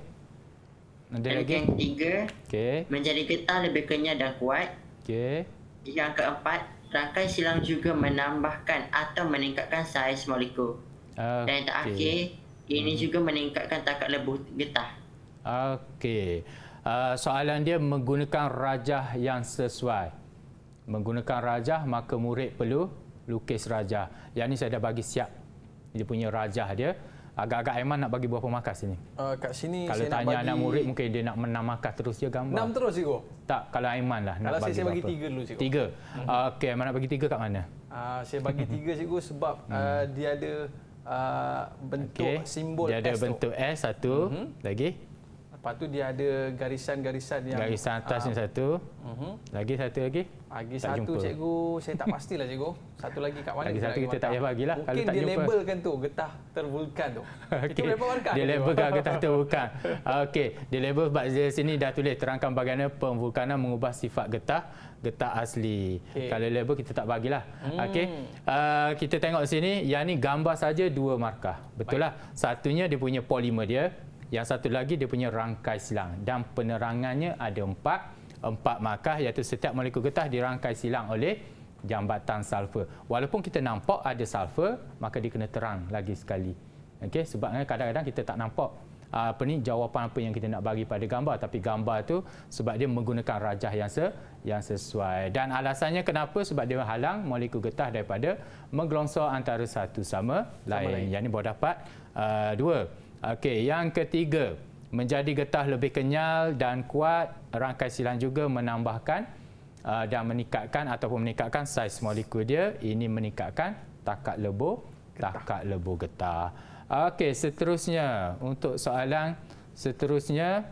Speaker 3: Ada lagi? Yang ketiga, okay. menjadi getah lebih kenyal dan kuat. Okay. Yang keempat, rangkaian silang juga menambahkan atau meningkatkan saiz molekul. Okay. Dan yang terakhir, ini hmm. juga meningkatkan takat lebih getah.
Speaker 2: Okey. Uh, soalan dia menggunakan rajah yang sesuai. Menggunakan rajah maka murid perlu lukis rajah. Yang ini saya dah bagi siap. Dia punya rajah dia agak-agak Aiman nak bagi berapa markah sini?
Speaker 1: Uh, kat sini kalau saya tanya nak bagi... anak murid
Speaker 2: mungkin dia nak menang markah terus dia gambar. 6 terus cikgu? Tak, kalau Aiman lah nak kalau bagi saya, berapa. Kalau saya bagi tiga, dulu cikgu. 3? Uh, mhm. ah, Okey, Aiman nak bagi tiga kat mana?
Speaker 1: Uh, saya bagi 3 cikgu sebab uh, dia ada uh, bentuk okay. simbol S Dia ada bentuk
Speaker 2: S, satu. Uh-huh. Lagi?
Speaker 1: Lepas tu dia ada garisan-garisan yang garisan atas ni ah.
Speaker 2: satu. Uh-huh. Lagi satu lagi. Lagi tak satu jumpa. cikgu,
Speaker 1: saya tak pastilah cikgu. Satu lagi kat mana? Lagi satu kita tak payah bagilah kalau tak jumpa. Mungkin dia labelkan tu getah terbulkan tu. Okay. Itu label markah. Dia labelkan getah
Speaker 2: terbulkan. Okey, dia label sebab dia sini dah tulis terangkan bagaimana pembulkanan mengubah sifat getah getah asli. Okay. Kalau label kita tak bagilah. Hmm. Okey. Uh, kita tengok sini, yang ni gambar saja dua markah. Betul Baik. lah. Satunya dia punya polimer dia, yang satu lagi dia punya rangkai silang dan penerangannya ada empat empat markah iaitu setiap molekul getah dirangkai silang oleh jambatan sulfur. Walaupun kita nampak ada sulfur, maka dia kena terang lagi sekali. Okey, sebab kan kadang-kadang kita tak nampak ah, apa ni jawapan apa yang kita nak bagi pada gambar tapi gambar tu sebab dia menggunakan rajah yang se yang sesuai dan alasannya kenapa sebab dia menghalang molekul getah daripada menggelongsor antara satu sama, sama lain. lain. Yang ni boleh dapat uh, dua. Okey, yang ketiga, menjadi getah lebih kenyal dan kuat, rangkai silang juga menambahkan uh, dan meningkatkan ataupun meningkatkan saiz molekul dia. Ini meningkatkan takat lebur, getah. takat lebur getah. Okey, seterusnya untuk soalan seterusnya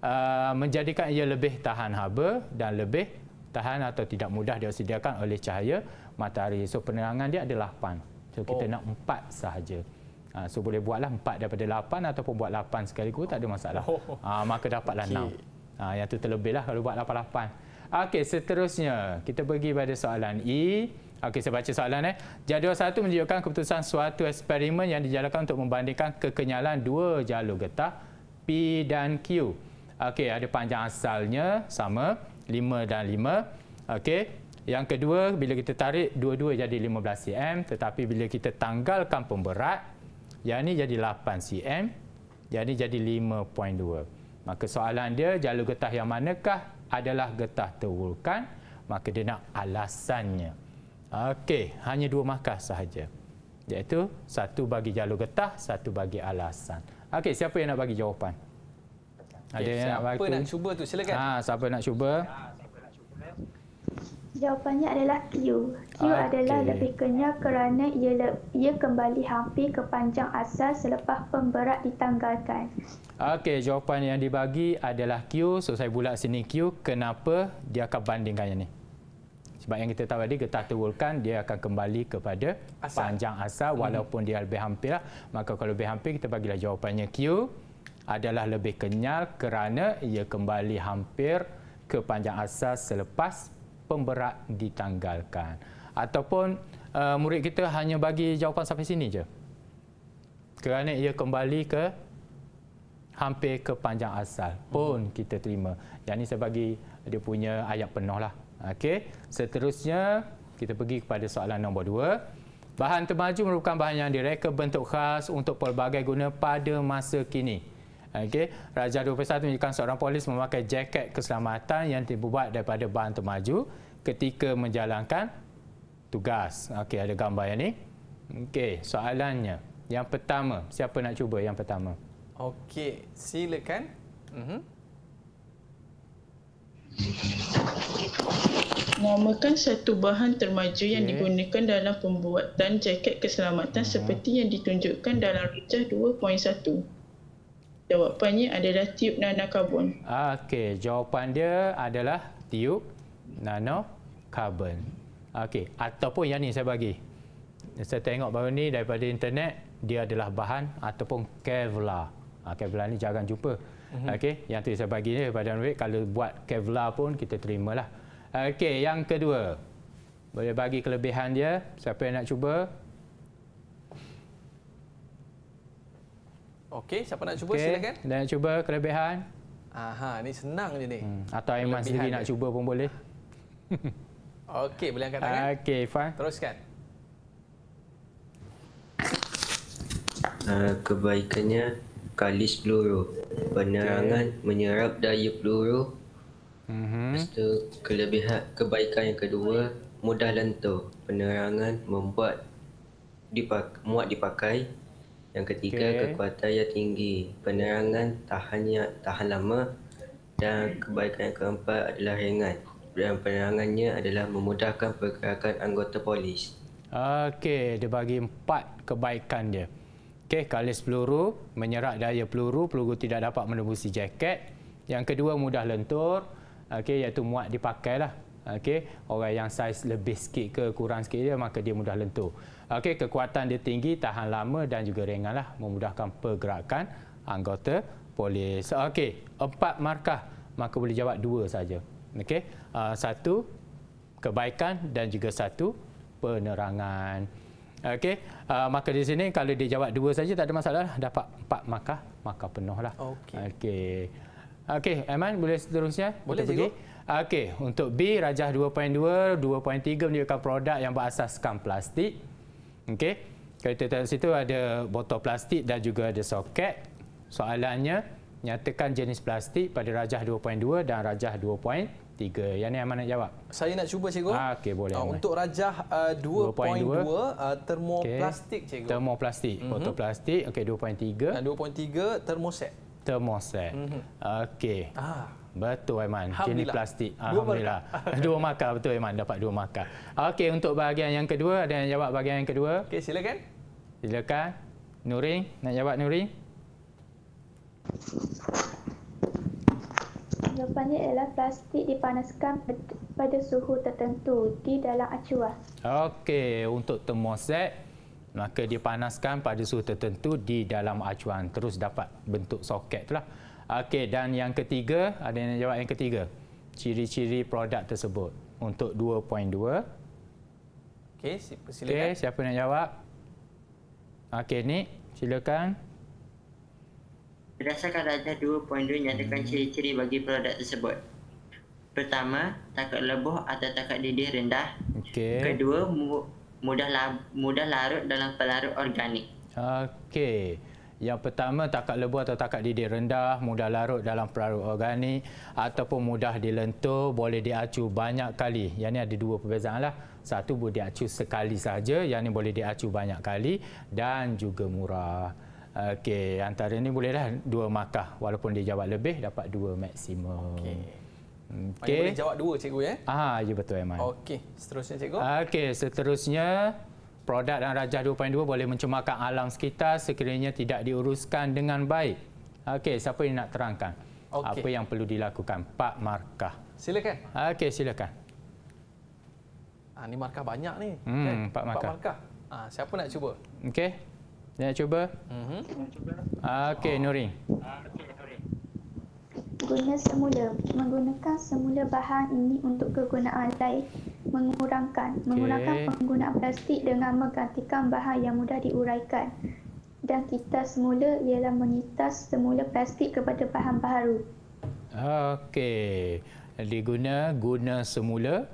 Speaker 2: uh, menjadikan ia lebih tahan haba dan lebih tahan atau tidak mudah diosidakan oleh cahaya matahari. So penerangan dia adalah 8. So kita oh. nak 4 sahaja. Ha, so boleh buatlah 4 daripada 8 ataupun buat 8 sekaligus tak ada masalah. Ha, maka dapatlah okay. 6. Ha, ah, yang tu terlebihlah kalau buat 8-8. Okey, seterusnya kita pergi pada soalan E. Okey, saya baca soalan eh. Jadual satu menunjukkan keputusan suatu eksperimen yang dijalankan untuk membandingkan kekenyalan dua jalur getah P dan Q. Okey, ada panjang asalnya sama 5 dan 5. Okey. Yang kedua, bila kita tarik dua-dua jadi 15 cm, tetapi bila kita tanggalkan pemberat, yang ini jadi 8 cm. Yang ini jadi 5.2. Maka soalan dia, jalur getah yang manakah adalah getah terwulkan? Maka dia nak alasannya. Okey, hanya dua markah sahaja. Iaitu satu bagi jalur getah, satu bagi alasan. Okey, siapa yang nak bagi jawapan? Okay, Ada yang nak, bagi? nak cuba tu? Silakan. Ha, siapa nak cuba? Ha.
Speaker 4: Jawapannya adalah Q. Q okay. adalah lebih kenyal kerana ia, le- ia kembali hampir ke panjang asal selepas pemberat ditanggalkan.
Speaker 2: Okey, jawapan yang dibagi adalah Q. So, saya bulat sini Q. Kenapa dia akan bandingkannya ni? Sebab yang kita tahu tadi, getah terulkan, dia akan kembali kepada asal. panjang asal hmm. walaupun hmm. dia lebih hampir. Lah. Maka kalau lebih hampir, kita bagilah jawapannya Q adalah lebih kenyal kerana ia kembali hampir ke panjang asal selepas pemberat ditanggalkan ataupun uh, murid kita hanya bagi jawapan sampai sini je kerana ia kembali ke hampir ke panjang asal pun hmm. kita terima yang ini saya bagi dia punya ayat penuh lah Okay, seterusnya kita pergi kepada soalan nombor dua. Bahan termaju merupakan bahan yang direka bentuk khas untuk pelbagai guna pada masa kini. Okey, Raja 21 menunjukkan seorang polis memakai jaket keselamatan yang dibuat daripada bahan termaju ketika menjalankan tugas. Okey, ada gambar yang ni. Okey, soalannya. Yang pertama, siapa nak cuba yang pertama?
Speaker 1: Okey, silakan.
Speaker 2: Mm-hmm.
Speaker 6: Namakan satu bahan termaju okay. yang digunakan dalam pembuatan jaket keselamatan mm-hmm. seperti yang ditunjukkan dalam rujah 2.1. Jawapannya adalah tiub nano nanokarbon.
Speaker 2: Okey, jawapan dia adalah tiub nano nanokarbon. Okey, ataupun yang ni saya bagi. Saya tengok baru ni daripada internet, dia adalah bahan ataupun Kevlar. Ah, Kevlar ni jangan jumpa. Mhm. Okey, yang tu saya bagi ni daripada Anwar. Kalau buat Kevlar pun kita terimalah. Okey, yang kedua. Boleh bagi kelebihan dia. Siapa yang nak cuba? Okey, siapa
Speaker 5: nak cuba okay. silakan.
Speaker 2: Dan nak cuba kelebihan.
Speaker 1: Aha, ni senang je ni. Hmm.
Speaker 2: Atau Aiman sendiri dia. nak cuba pun boleh.
Speaker 1: Okey, boleh angkat tangan. Okey, Ifan. Teruskan.
Speaker 5: Uh, kebaikannya kalis peluru. Penerangan okay. menyerap daya peluru. Mhm. Lepas tu kelebihan kebaikan yang kedua, mudah lentur. Penerangan membuat dipak muat dipakai. Yang ketiga okay. kekuatan yang tinggi, penerangan tahannya tahan lama dan kebaikan yang keempat adalah ringan dan penerangannya adalah memudahkan pergerakan anggota polis.
Speaker 2: Okey, dia bagi empat kebaikan dia. Okey, kalis peluru menyerap daya peluru, peluru tidak dapat menembusi jaket. Yang kedua mudah lentur, okey iaitu muat dipakailah. Okey, orang yang saiz lebih sikit ke kurang sikit dia maka dia mudah lentur. Okey, kekuatan dia tinggi, tahan lama dan juga ringanlah memudahkan pergerakan anggota polis. Okey, empat markah maka boleh jawab dua saja. Okey, uh, satu kebaikan dan juga satu penerangan. Okey, uh, maka di sini kalau dia jawab dua saja tak ada masalah lah. dapat empat markah maka penuhlah. Okey. Okey. Okey, Aiman boleh seterusnya? Boleh pergi. Okey, untuk B rajah 2.2, 2.3 menunjukkan produk yang berasaskan plastik. Okey. Kereta dekat situ ada botol plastik dan juga ada soket. Soalannya nyatakan jenis plastik pada rajah 2.2 dan rajah 2.3. Tiga. Yang mana amanah jawab. Saya nak cuba cikgu. Ah, okey boleh. Ah, untuk rajah uh, 2.2 uh,
Speaker 1: termoplastik okay. cikgu.
Speaker 2: Termoplastik, mhm. botol mm -hmm. plastik. Okey 2.3. Dan 2.3 termoset. Termoset. Mm -hmm. Okey. Ah. Betul Aiman. Jenis plastik. Alhamdulillah. Dua maka, betul Aiman dapat dua maka. Okey untuk bahagian yang kedua ada yang jawab bahagian yang kedua? Okey silakan. Silakan. Nuri nak jawab Nuri?
Speaker 4: Jawapannya ialah plastik dipanaskan pada suhu tertentu di dalam acuan.
Speaker 2: Okey untuk termoset maka dipanaskan pada suhu tertentu di dalam acuan terus dapat bentuk soket itulah. lah. Okey, dan yang ketiga, ada yang jawab yang ketiga. Ciri-ciri produk tersebut untuk 2.2.
Speaker 3: Okey, silakan.
Speaker 1: Okey,
Speaker 2: siapa nak jawab? Okey, ni silakan.
Speaker 3: Berdasarkan rata 2.2 nyatakan hmm. ciri-ciri bagi produk tersebut. Pertama, takat lebuh atau takat didih rendah. Okey. Kedua, mudah mudah larut dalam pelarut organik.
Speaker 2: Okey. Yang pertama, takat lebu atau takat didik rendah, mudah larut dalam pelarut organik ataupun mudah dilentur, boleh diacu banyak kali. Yang ini ada dua perbezaan. Lah. Satu boleh diacu sekali saja, yang ini boleh diacu banyak kali dan juga murah. Okey, antara ini bolehlah dua markah. Walaupun dia jawab lebih, dapat dua maksimum. Okey. Okay. Boleh jawab dua, cikgu. Ya? Ah, ya, betul, Eman.
Speaker 1: Okey, seterusnya, cikgu.
Speaker 2: Okey, seterusnya produk dan rajah 2.2 boleh mencemarkan alam sekitar sekiranya tidak diuruskan dengan baik. Okey, siapa yang nak terangkan? Okay. Apa yang perlu dilakukan? Pak Markah. Silakan. Okey, silakan.
Speaker 1: Ha, ah, ini markah banyak ni.
Speaker 2: Hmm, okay. Pak Markah. Pak Markah.
Speaker 1: Ha, siapa nak cuba?
Speaker 2: Okey. Nak cuba?
Speaker 5: Mhm. uh Nak cuba.
Speaker 2: Ah, okey, oh. Nurin. Ha,
Speaker 4: guna semula menggunakan semula bahan ini untuk kegunaan lain mengurangkan okay. menggunakan penggunaan plastik dengan menggantikan bahan yang mudah diuraikan dan kita semula ialah mengitas semula plastik kepada bahan baru
Speaker 2: okey diguna guna semula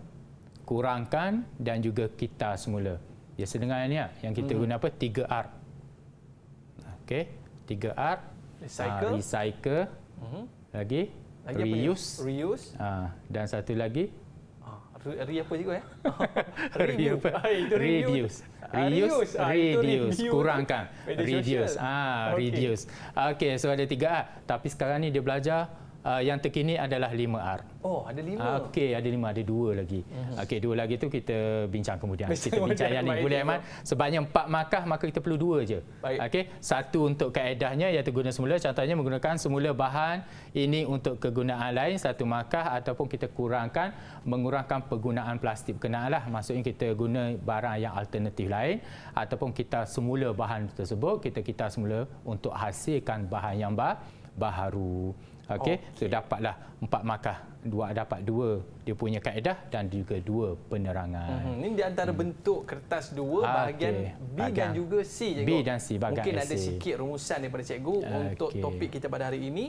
Speaker 2: kurangkan dan juga kita semula ya sedengarnya yang kita hmm. guna apa 3R okey 3R recycle uh, recycle uh-huh lagi, lagi reuse, apa reuse. Uh, ah, dan satu lagi
Speaker 1: Re, ah, re apa cikgu eh?
Speaker 2: re, reduce. Reduce. reduce. Kurangkan. Reduce. Ah, reduce. Okey, okay, so ada tiga. Tapi sekarang ni dia belajar uh, yang terkini adalah 5R.
Speaker 1: Oh, ada 5. Okey,
Speaker 2: ada 5, ada 2 lagi. Mm. Okey, 2 lagi tu kita bincang kemudian. Bisa kita bincang yang ni boleh aman. Sebabnya 4 markah maka kita perlu 2 je. Okey, satu untuk kaedahnya iaitu guna semula contohnya menggunakan semula bahan ini untuk kegunaan lain satu markah ataupun kita kurangkan mengurangkan penggunaan plastik berkenaanlah maksudnya kita guna barang yang alternatif lain ataupun kita semula bahan tersebut kita kita semula untuk hasilkan bahan yang baru. Okey, okay. Oh, so dapatlah empat markah. Dua dapat dua dia punya kaedah dan juga dua penerangan.
Speaker 1: Hmm. Ini di antara hmm. bentuk kertas dua okay. bahagian B bahagian dan juga C cikgu. B dan C bahagian Mungkin ada sikit rumusan daripada cikgu okay. untuk topik kita pada hari ini.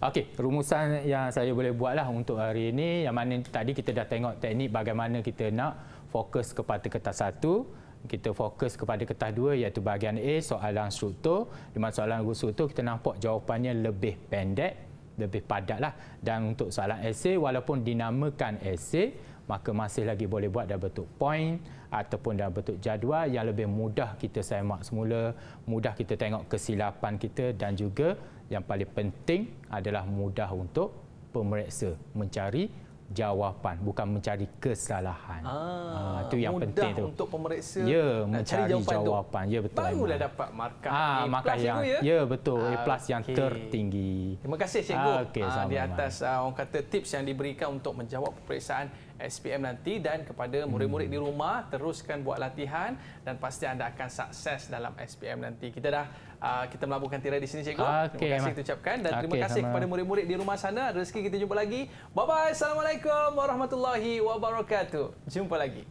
Speaker 2: Okey, rumusan yang saya boleh buatlah untuk hari ini yang mana tadi kita dah tengok teknik bagaimana kita nak fokus kepada kertas satu kita fokus kepada kertas dua iaitu bahagian A soalan struktur di mana soalan struktur kita nampak jawapannya lebih pendek lebih padat lah. Dan untuk soalan esay, walaupun dinamakan esay, maka masih lagi boleh buat dalam bentuk point ataupun dalam bentuk jadual yang lebih mudah kita semak semula, mudah kita tengok kesilapan kita dan juga yang paling penting adalah mudah untuk pemeriksa mencari jawapan bukan mencari kesalahan.
Speaker 1: Ah,
Speaker 2: ha, tu yang penting tu. untuk pemeriksa. Ya, mencari jawapan. jawapan. Ya betul. Barulah Aiman. dapat
Speaker 1: markah. Ah, ha, markah yang ya. ya betul. Ah, A+ okay. yang tertinggi.
Speaker 2: Terima kasih Cikgu. Ah, okay, ha, ah, di atas
Speaker 1: ah, orang kata tips yang diberikan untuk menjawab peperiksaan SPM nanti dan kepada hmm. murid-murid hmm. di rumah teruskan buat latihan dan pasti anda akan sukses dalam SPM nanti. Kita dah uh, kita melabuhkan tirai di sini cikgu. Okay, terima kasih ucapkan dan okay, terima kasih sama. kepada murid-murid di rumah sana. Rezeki kita jumpa lagi. Bye bye. Assalamualaikum warahmatullahi wabarakatuh. Jumpa lagi.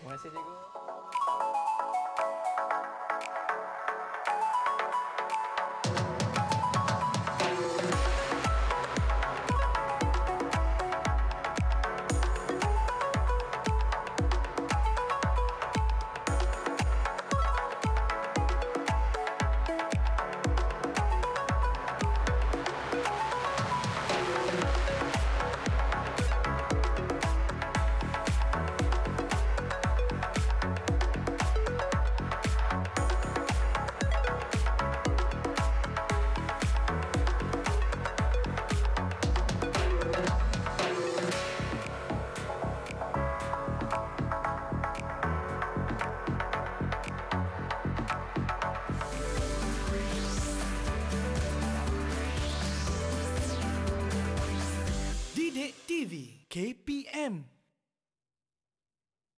Speaker 1: Terima kasih cikgu.